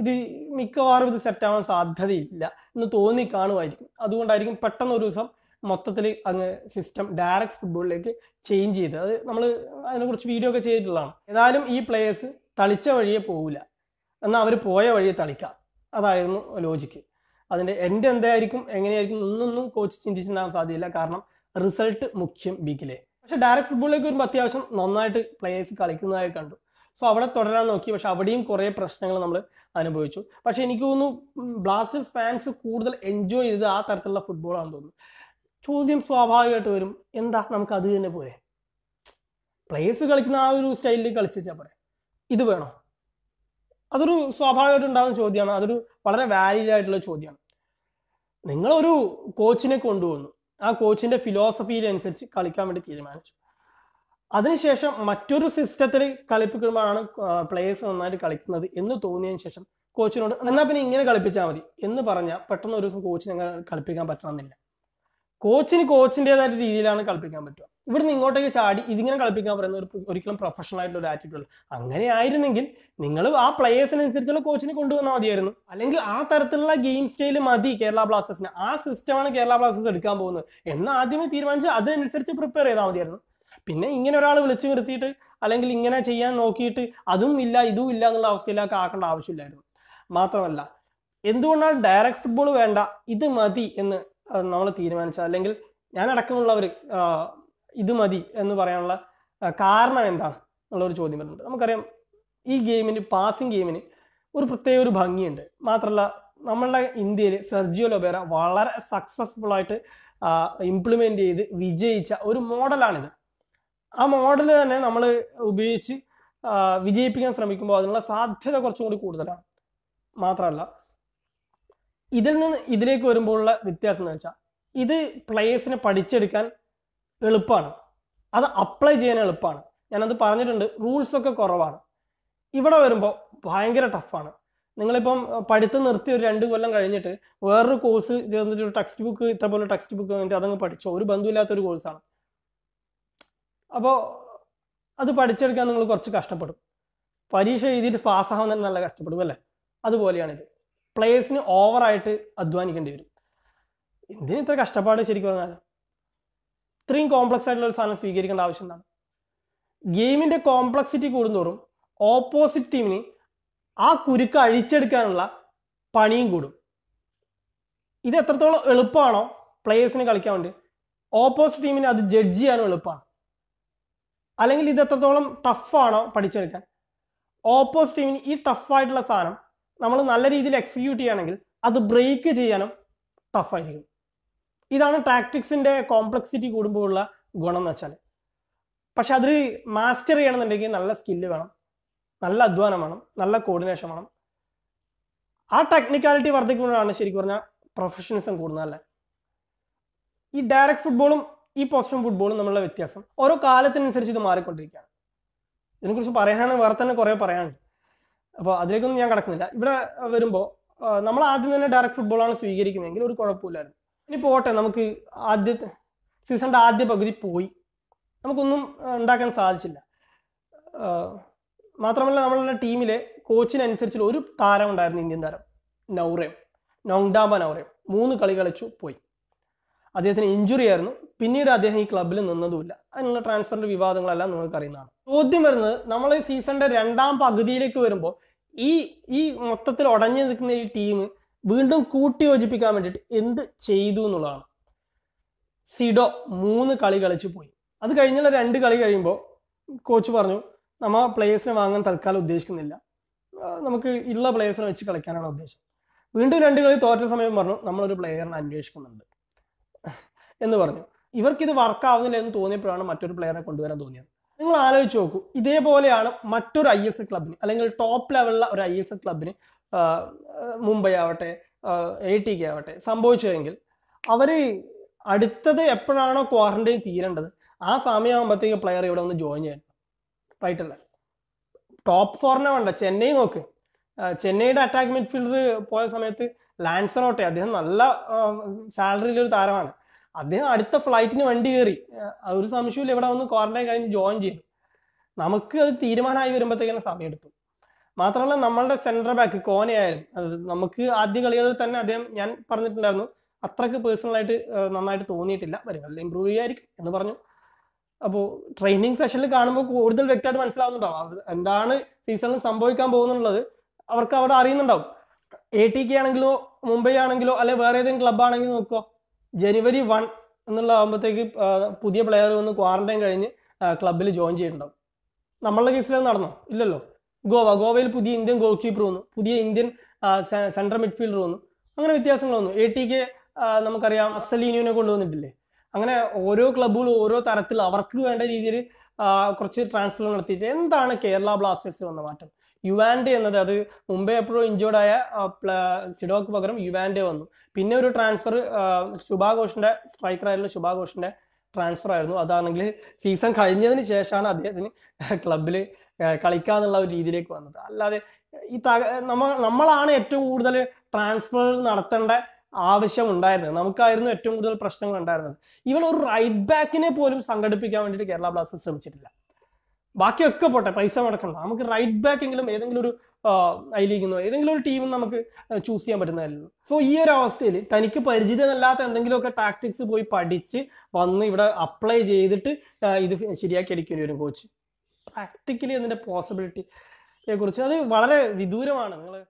ഇത് മിക്കവാറും ഇത് സെറ്റാവാൻ സാധ്യതയില്ല എന്ന് തോന്നി കാണുമായിരിക്കും അതുകൊണ്ടായിരിക്കും പെട്ടെന്ന് ഒരു ദിവസം മൊത്തത്തിൽ അങ്ങ് സിസ്റ്റം ഡയറക്റ്റ് ഫുട്ബോളിലേക്ക് ചേഞ്ച് ചെയ്ത് അത് നമ്മൾ അതിനെക്കുറിച്ച് വീഡിയോ ഒക്കെ ചെയ്തിട്ടുള്ളതാണ് ഏതായാലും ഈ പ്ലേയേഴ്സ് തളിച്ച വഴിയെ പോവില്ല എന്നാൽ അവർ പോയ വഴിയെ തളിക്കാം അതായിരുന്നു ലോജിക്ക് അതിൻ്റെ എൻ്റെ എന്തായിരിക്കും എങ്ങനെയായിരിക്കും ഒന്നൊന്നും കോച്ച് ചിന്തിച്ചിട്ടുണ്ടാകാൻ സാധ്യതയില്ല കാരണം റിസൾട്ട് മുഖ്യം ബിഗിലെ പക്ഷെ ഡയറക്റ്റ് ഫുട്ബോളിലേക്ക് വരുമ്പോൾ അത്യാവശ്യം നന്നായിട്ട് പ്ലേയേഴ്സ് കളിക്കുന്നതായി കണ്ടു സോ അവിടെ തുടരാൻ നോക്കി പക്ഷെ അവിടെയും കുറേ പ്രശ്നങ്ങൾ നമ്മൾ അനുഭവിച്ചു പക്ഷെ എനിക്ക് തോന്നുന്നു ബ്ലാസ്റ്റേഴ്സ് ഫാൻസ് കൂടുതൽ എൻജോയ് ചെയ്തത് ആ തരത്തിലുള്ള ഫുട്ബോളാണെന്ന് തോന്നുന്നു ചോദ്യം സ്വാഭാവികമായിട്ട് വരും എന്താ നമുക്ക് അത് തന്നെ പോരെ പ്ലേയേഴ്സ് കളിക്കുന്ന ആ ഒരു സ്റ്റൈലിൽ കളിച്ചാൽ പോരെ ഇത് വേണോ അതൊരു സ്വാഭാവികമായിട്ട് ഉണ്ടാകുന്ന ചോദ്യമാണ് അതൊരു വളരെ വാലിഡ് ആയിട്ടുള്ള ചോദ്യമാണ് നിങ്ങളൊരു കോച്ചിനെ കൊണ്ടുവന്നു ആ കോച്ചിന്റെ ഫിലോസഫിയിലനുസരിച്ച് കളിക്കാൻ വേണ്ടി തീരുമാനിച്ചു അതിനുശേഷം മറ്റൊരു സിസ്റ്റത്തിൽ കളിപ്പിക്കുമ്പോഴാണ് പ്ലേയേഴ്സ് നന്നായിട്ട് കളിക്കുന്നത് എന്ന് തോന്നിയതിനു ശേഷം കോച്ചിനോട് എന്നാൽ പിന്നെ ഇങ്ങനെ കളിപ്പിച്ചാൽ മതി എന്ന് പറഞ്ഞാൽ പെട്ടെന്ന് ഒരു ദിവസം കോച്ചിനെ കളിപ്പിക്കാൻ പറ്റണമെന്നില്ല കോച്ചിന് കോച്ചിൻ്റെതായ രീതിയിലാണ് കളിപ്പിക്കാൻ പറ്റുക ഇവിടുന്ന് ഇങ്ങോട്ടേക്ക് ചാടി ഇതിങ്ങനെ കളിപ്പിക്കാൻ പറയുന്ന ഒരു ഒരിക്കലും പ്രൊഫഷണൽ ആയിട്ടുള്ള ഒരു ആറ്റിറ്റ്യൂഡ് അങ്ങനെ ആയിരുന്നെങ്കിൽ നിങ്ങൾ ആ പ്ലേയേഴ്സിനനുസരിച്ചുള്ള കോച്ചിനെ കൊണ്ടുവന്നാൽ മതിയായിരുന്നു അല്ലെങ്കിൽ ആ തരത്തിലുള്ള ഗെയിം സ്റ്റൈൽ മതി കേരള ബ്ലാസ്റ്റേഴ്സിന് ആ സിസ്റ്റമാണ് കേരള ബ്ലാസ്റ്റേഴ്സ് എടുക്കാൻ പോകുന്നത് എന്ന് ആദ്യമേ തീരുമാനിച്ച് അതിനനുസരിച്ച് പ്രിപ്പയർ ചെയ്താൽ മതിയായിരുന്നു പിന്നെ ഇങ്ങനെ ഒരാൾ വിളിച്ചു നിർത്തിയിട്ട് അല്ലെങ്കിൽ ഇങ്ങനെ ചെയ്യാൻ നോക്കിയിട്ട് അതും ഇല്ല ഇതും ഇല്ല എന്നുള്ള അവസ്ഥയിലേക്ക് ആക്കേണ്ട ആവശ്യമില്ലായിരുന്നു മാത്രമല്ല എന്തുകൊണ്ടാണ് ഡയറക്റ്റ് ഫുട്ബോൾ വേണ്ട ഇത് മതി എന്ന് നമ്മൾ തീരുമാനിച്ചത് അല്ലെങ്കിൽ ഞാൻ അടക്കമുള്ളവർ ഇത് മതി എന്ന് പറയാനുള്ള കാരണം എന്താണ് എന്നുള്ളൊരു ചോദ്യം വരുന്നുണ്ട് നമുക്കറിയാം ഈ ഗെയിമിന് പാസിംഗ് ഗെയിമിന് ഒരു പ്രത്യേക ഒരു ഭംഗിയുണ്ട് മാത്രമല്ല നമ്മളുടെ ഇന്ത്യയിൽ സെർജിയോ ലൊബേറ വളരെ സക്സസ്ഫുൾ ആയിട്ട് ഇംപ്ലിമെൻ്റ് ചെയ്ത് വിജയിച്ച ഒരു മോഡലാണിത് ആ മോഡൽ തന്നെ നമ്മൾ ഉപയോഗിച്ച് വിജയിപ്പിക്കാൻ ശ്രമിക്കുമ്പോൾ അതിനുള്ള സാധ്യത കുറച്ചും കൂടി കൂടുതലാണ് മാത്രമല്ല ഇതിൽ നിന്ന് ഇതിലേക്ക് വരുമ്പോഴുള്ള വ്യത്യാസം എന്ന് വെച്ചാൽ ഇത് പ്ലേയേഴ്സിനെ പഠിച്ചെടുക്കാൻ എളുപ്പമാണ് അത് അപ്ലൈ ചെയ്യാൻ എളുപ്പമാണ് ഞാനത് പറഞ്ഞിട്ടുണ്ട് റൂൾസ് ഒക്കെ കുറവാണ് ഇവിടെ വരുമ്പോൾ ഭയങ്കര ടഫാണ് നിങ്ങളിപ്പം പഠിത്തം നിർത്തി ഒരു രണ്ട് കൊല്ലം കഴിഞ്ഞിട്ട് വേറൊരു കോഴ്സ് ചേർന്നിട്ട് ഒരു ടെക്സ്റ്റ് ബുക്ക് ഇത്ര പോലെ ടെക്സ്റ്റ് ബുക്ക് കഴിഞ്ഞിട്ട് അതങ്ങ് പഠിച്ചോ ഒരു ബന്ധുവില്ലാത്തൊരു കോഴ്സാണ് അപ്പോൾ അത് പഠിച്ചെടുക്കാൻ നിങ്ങൾ കുറച്ച് കഷ്ടപ്പെടും പരീക്ഷ എഴുതിയിട്ട് പാസ്സാവാൻ തന്നെ നല്ല കഷ്ടപ്പെടും അല്ലേ അതുപോലെയാണിത് പ്ലേയേഴ്സിന് ഓവറായിട്ട് അധ്വാനിക്കേണ്ടി വരും എന്തിന് ഇത്ര കഷ്ടപ്പാട് ശരിക്കും പറഞ്ഞാൽ ഇത്രയും കോംപ്ലക്സ് ആയിട്ടുള്ള ഒരു സാധനം സ്വീകരിക്കേണ്ട ആവശ്യം എന്താണ് ഗെയിമിൻ്റെ കോംപ്ലക്സിറ്റി കൂടുന്തോറും ഓപ്പോസിറ്റ് ടീമിന് ആ കുരുക്ക് അഴിച്ചെടുക്കാനുള്ള പണിയും കൂടും ഇത് എത്രത്തോളം എളുപ്പമാണോ പ്ലേയേഴ്സിന് കളിക്കാൻ വേണ്ടി ഓപ്പോസിറ്റ് ടീമിന് അത് ജഡ്ജ് ചെയ്യാനും എളുപ്പമാണ് അല്ലെങ്കിൽ ഇത് എത്രത്തോളം ടഫാണോ പഠിച്ചെടുക്കാൻ ഓപ്പോസിറ്റ് ടീമിന് ഈ ടഫായിട്ടുള്ള സാധനം നമ്മൾ നല്ല രീതിയിൽ എക്സിക്യൂട്ട് ചെയ്യുകയാണെങ്കിൽ അത് ബ്രേക്ക് ചെയ്യാനും ടഫായിരിക്കും ഇതാണ് ടാക്ടിക്സിൻ്റെ കോംപ്ലക്സിറ്റി കൂടുമ്പോഴുള്ള ഗുണം എന്ന് വെച്ചാൽ പക്ഷെ അതിൽ മാസ്റ്റർ ചെയ്യണമെന്നുണ്ടെങ്കിൽ നല്ല സ്കില്ല് വേണം നല്ല അധ്വാനം വേണം നല്ല കോർഡിനേഷൻ വേണം ആ ടെക്നിക്കാലിറ്റി വർദ്ധിക്കുമ്പോഴാണ് ശരിക്കും പറഞ്ഞാൽ പ്രൊഫഷണലിസം കൂടുന്നതല്ലേ ഈ ഡയറക്റ്റ് ഫുട്ബോളും ഈ പോസ്റ്റും ഫുട്ബോളും തമ്മിലുള്ള വ്യത്യാസം ഓരോ കാലത്തിനനുസരിച്ച് ഇത് മാറിക്കൊണ്ടിരിക്കുകയാണ് ഇതിനെക്കുറിച്ച് പറയാനാണ് വേറെ തന്നെ കുറേ പറയാനുണ്ട് അപ്പോൾ അതിലേക്കൊന്നും ഞാൻ കടക്കുന്നില്ല ഇവിടെ വരുമ്പോൾ നമ്മൾ ആദ്യം തന്നെ ഡയറക്ട് ഫുട്ബോളാണ് സ്വീകരിക്കുന്നതെങ്കിൽ ഒരു കുഴപ്പമില്ലായിരുന്നു ഇനി പോട്ടെ നമുക്ക് ആദ്യത്തെ സീസണിൻ്റെ ആദ്യ പകുതി പോയി നമുക്കൊന്നും ഉണ്ടാക്കാൻ സാധിച്ചില്ല മാത്രമല്ല നമ്മളുടെ ടീമിലെ കോച്ചിനനുസരിച്ചുള്ള ഒരു താരം ഉണ്ടായിരുന്നു ഇന്ത്യൻ താരം നൗറേം നോങ്ഡാമ്പ നൗറേം മൂന്ന് കളി കളിച്ചു പോയി അദ്ദേഹത്തിന് ഇഞ്ചുറി ആയിരുന്നു പിന്നീട് അദ്ദേഹം ഈ ക്ലബ്ബിൽ നിന്നതുമില്ല അതിനുള്ള ട്രാൻസ്ഫറിന്റെ വിവാദങ്ങളെല്ലാം നിങ്ങൾക്കറിയുന്നതാണ് ചോദ്യം വരുന്നത് നമ്മൾ ഈ സീസണിന്റെ രണ്ടാം പകുതിയിലേക്ക് വരുമ്പോൾ ഈ ഈ മൊത്തത്തിൽ ഉടഞ്ഞു നിൽക്കുന്ന ഈ ടീം വീണ്ടും കൂട്ടി യോജിപ്പിക്കാൻ വേണ്ടിയിട്ട് എന്ത് ചെയ്തു എന്നുള്ളതാണ് സിഡോ മൂന്ന് കളി കളിച്ചു പോയി അത് കഴിഞ്ഞുള്ള രണ്ട് കളി കഴിയുമ്പോൾ കോച്ച് പറഞ്ഞു നമ്മൾ പ്ലെയേഴ്സിനെ വാങ്ങാൻ തൽക്കാലം ഉദ്ദേശിക്കുന്നില്ല നമുക്ക് ഉള്ള പ്ലെയേഴ്സിനെ വെച്ച് കളിക്കാനാണ് ഉദ്ദേശം വീണ്ടും രണ്ട് കളി തോറ്റ സമയം പറഞ്ഞു നമ്മളൊരു പ്ലെയറിനെ അന്വേഷിക്കുന്നുണ്ട് എന്ന് പറഞ്ഞു ഇവർക്കിത് വർക്കാവുന്നില്ല എന്ന് തോന്നിയപ്പോഴാണ് മറ്റൊരു പ്ലെയറെ കൊണ്ടുവരാൻ തോന്നിയത് നിങ്ങൾ ആലോചിച്ച് നോക്കൂ ഇതേപോലെയാണ് മറ്റൊരു ഐ എസ് ക്ലബിന് അല്ലെങ്കിൽ ടോപ്പ് ലെവലിലുള്ള ഒരു ഐ എസ് ക്ലബിന് മുംബൈ ആവട്ടെ എ ടി കെ ആവട്ടെ സംഭവിച്ചതെങ്കിൽ അവർ അടുത്തത് എപ്പോഴാണോ ക്വാറന്റൈൻ തീരേണ്ടത് ആ സമയമാകുമ്പോഴത്തേക്ക് പ്ലെയർ ഇവിടെ ഒന്ന് ജോയിൻ ചെയ്യണം റൈറ്റ് അല്ലേ ടോപ്പ് ഫോറിനെ വേണ്ട ചെന്നൈ നോക്ക് ചെന്നൈയുടെ അറ്റാക്ക് മിഡ്ഫീൽഡർ പോയ സമയത്ത് ലാൻസറോട്ടെ അദ്ദേഹം നല്ല സാലറിയിലൊരു താരമാണ് അദ്ദേഹം അടുത്ത ഫ്ലൈറ്റിന് വണ്ടി കയറി ഒരു സംശയമില്ല ഇവിടെ വന്ന് ക്വാറന്റൈൻ കഴിഞ്ഞ് ജോയിൻ ചെയ്തു നമുക്ക് അത് തീരുമാനമായി വരുമ്പോഴത്തേക്കാണ് സമയമെടുത്തു മാത്രമല്ല നമ്മളുടെ സെന്റർ ബാക്ക് കോനയായാലും അത് നമുക്ക് ആദ്യ കളികളിൽ തന്നെ അദ്ദേഹം ഞാൻ പറഞ്ഞിട്ടുണ്ടായിരുന്നു അത്രക്ക് പേഴ്സണലായിട്ട് നന്നായിട്ട് തോന്നിയിട്ടില്ല വരുന്നതിൽ ഇമ്പ്രൂവ് ചെയ്യായിരിക്കും എന്ന് പറഞ്ഞു അപ്പോൾ ട്രെയിനിങ് സെഷനിൽ കാണുമ്പോൾ കൂടുതൽ വ്യക്തമായിട്ട് മനസ്സിലാവുന്നുണ്ടാവും എന്താണ് സീസണിൽ സംഭവിക്കാൻ പോകുന്നുള്ളത് അവർക്ക് അവിടെ അറിയുന്നുണ്ടാവും എ ടി കെ ആണെങ്കിലോ മുംബൈ ആണെങ്കിലോ അല്ലെ വേറെ ഏതെങ്കിലും ക്ലബ് ആണെങ്കിലും നോക്കുക ജനുവരി വൺ എന്നുള്ള ആകുമ്പോഴത്തേക്ക് പുതിയ പ്ലെയർ വന്ന് ക്വാറന്റൈൻ കഴിഞ്ഞ് ക്ലബിൽ ജോയിൻ ചെയ്തിട്ടുണ്ടാവും നമ്മളുടെ കേസിൽ നടന്നോ ഇല്ലല്ലോ ഗോവ ഗോവയിൽ പുതിയ ഇന്ത്യൻ ഗോൾ കീപ്പർ വന്നു പുതിയ ഇന്ത്യൻ സെൻട്രൽ മിഡ്ഫീൽഡർ വന്നു അങ്ങനെ വ്യത്യാസങ്ങൾ വന്നു എ ടി കെ നമുക്കറിയാം അസലീനുവിനെ കൊണ്ടുവന്നിട്ടില്ലേ അങ്ങനെ ഓരോ ക്ലബുകളും ഓരോ തരത്തിൽ അവർക്ക് വേണ്ട രീതിയിൽ കുറച്ച് ട്രാൻസ്ഫർ നടത്തിയിട്ട് എന്താണ് കേരള ബ്ലാസ്റ്റേഴ്സിൽ വന്ന മാറ്റം യുവാൻഡെ എന്നത് അത് മുംബൈ എപ്പോഴും ഇഞ്ചേർഡ് ആയ സിഡോക്ക് പകരം യുവാൻഡെ വന്നു പിന്നെ ഒരു ട്രാൻസ്ഫർ ആയിരുന്നു ശുഭാ ഘോഷിന്റെ ട്രാൻസ്ഫർ ആയിരുന്നു അതാണെങ്കിൽ സീസൺ കഴിഞ്ഞതിന് ശേഷമാണ് അദ്ദേഹത്തിന് ക്ലബിൽ കളിക്കാന്നുള്ള ഒരു രീതിയിലേക്ക് വന്നത് അല്ലാതെ ഈ തക നമ്മ നമ്മളാണ് ഏറ്റവും കൂടുതൽ ട്രാൻസ്ഫർ നടത്തേണ്ട ആവശ്യം ഉണ്ടായിരുന്നത് നമുക്കായിരുന്നു ഏറ്റവും കൂടുതൽ പ്രശ്നങ്ങൾ ഉണ്ടായിരുന്നത് ഇവൻ ഒരു റൈറ്റ് ബാക്കിനെ പോലും സംഘടിപ്പിക്കാൻ വേണ്ടിയിട്ട് കേരള ബ്ലാസ്റ്റേഴ്സ് ശ്രമിച്ചിട്ടില്ല ബാക്കിയൊക്കെ പോട്ടെ പൈസ മുടക്കണ്ട നമുക്ക് റൈറ്റ് ബാക്ക് എങ്കിലും ഏതെങ്കിലും ഒരു ഐ ലീഗിന്നോ ഏതെങ്കിലും ഒരു ടീമിൽ നമുക്ക് ചൂസ് ചെയ്യാൻ പറ്റുന്നതായിരുന്നു സോ ഈ ഒരു അവസ്ഥയിൽ തനിക്ക് പരിചിതമല്ലാത്ത എന്തെങ്കിലുമൊക്കെ ടാക്ടിക്സ് പോയി പഠിച്ച് വന്ന് ഇവിടെ അപ്ലൈ ചെയ്തിട്ട് ഇത് ശരിയാക്കി അടിക്കേണ്ടി വരും കോച്ച് പ്രാക്ടിക്കലി അതിൻ്റെ പോസിബിലിറ്റിയെ കുറിച്ച് അത് വളരെ വിദൂരമാണ് നിങ്ങൾ